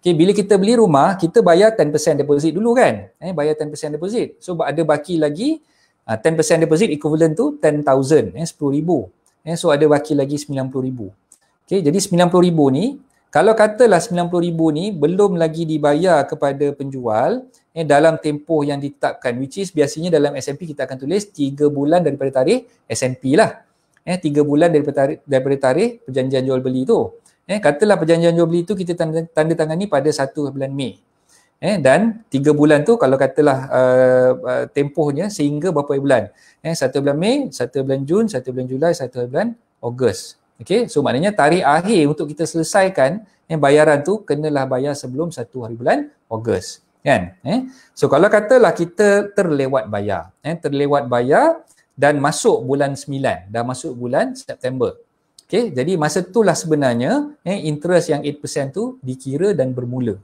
Okay, bila kita beli rumah, kita bayar 10% deposit dulu kan? Eh, bayar 10% deposit. So ada baki lagi uh, ah, 10% deposit equivalent tu 10,000, eh, 10,000. Eh, so ada baki lagi 90,000. Okay, jadi 90,000 ni, kalau katalah 90,000 ni belum lagi dibayar kepada penjual eh, dalam tempoh yang ditetapkan which is biasanya dalam S&P kita akan tulis 3 bulan daripada tarikh S&P lah. Eh, 3 bulan daripada tarikh, daripada tarikh perjanjian jual beli tu. Eh, katalah perjanjian jual beli itu kita tanda, tanda tangani pada 1 bulan Mei. Eh, dan 3 bulan tu kalau katalah uh, tempohnya sehingga berapa bulan? Eh, 1 bulan Mei, 1 bulan Jun, 1 bulan Julai, 1 bulan Ogos. Okay, so maknanya tarikh akhir untuk kita selesaikan eh, bayaran tu kenalah bayar sebelum 1 hari bulan Ogos. Kan? Eh, so kalau katalah kita terlewat bayar, eh, terlewat bayar dan masuk bulan 9, dah masuk bulan September. Okay, jadi masa itulah sebenarnya eh, interest yang 8% tu dikira dan bermula.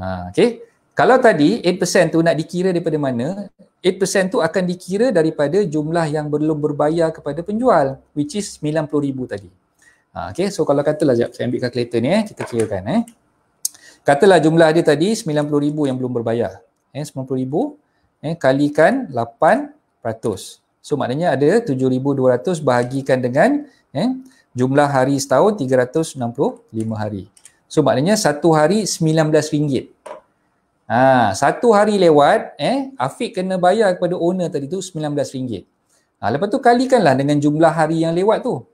Ha, okay. Kalau tadi 8% tu nak dikira daripada mana? 8% tu akan dikira daripada jumlah yang belum berbayar kepada penjual which is RM90,000 tadi. Ha, okay, so kalau katalah sekejap saya ambil kalkulator ni eh, kita kirakan eh. Katalah jumlah dia tadi RM90,000 yang belum berbayar. Eh, RM90,000 eh, kalikan 8% So maknanya ada 7,200 bahagikan dengan Eh? Jumlah hari setahun 365 hari. So maknanya satu hari RM19. Ha, satu hari lewat, eh, Afiq kena bayar kepada owner tadi tu RM19. Ha, lepas tu kalikanlah dengan jumlah hari yang lewat tu.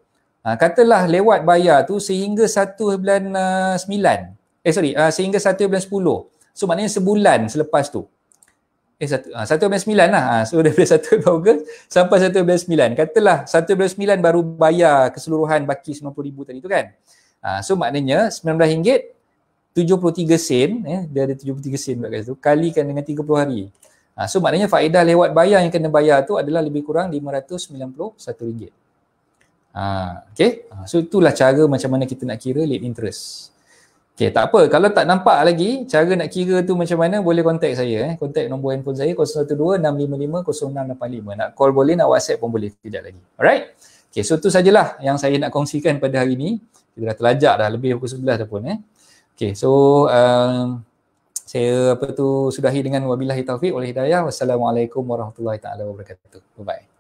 Ha, katalah lewat bayar tu sehingga satu bulan uh, ah, 9. Eh sorry, uh, sehingga satu bulan sepuluh. So maknanya sebulan selepas tu eh satu ha, satu belas sembilan lah. Ha, so daripada satu belas sampai satu belas sembilan. Katalah satu belas sembilan baru bayar keseluruhan baki sembilan puluh ribu tadi tu kan. Ha, so maknanya sembilan belas ringgit tujuh puluh tiga sen eh, dia ada tujuh puluh tiga sen buat kat kalikan dengan tiga puluh hari. Ha, so maknanya faedah lewat bayar yang kena bayar tu adalah lebih kurang lima ratus sembilan puluh satu ringgit. Ha, okay. Ha, so itulah cara macam mana kita nak kira late interest. Okay, tak apa. Kalau tak nampak lagi cara nak kira tu macam mana, boleh contact saya eh. Contact nombor handphone saya 012-655-0685. Nak call boleh, nak WhatsApp pun boleh tidak lagi. Alright? Okay, so tu sajalah yang saya nak kongsikan pada hari ini. Kita dah terlajak dah lebih pukul 11 dah pun eh. Okey, so um, saya apa tu sudahi dengan wabillahi taufik oleh hidayah. Wassalamualaikum warahmatullahi taala wabarakatuh. Bye bye.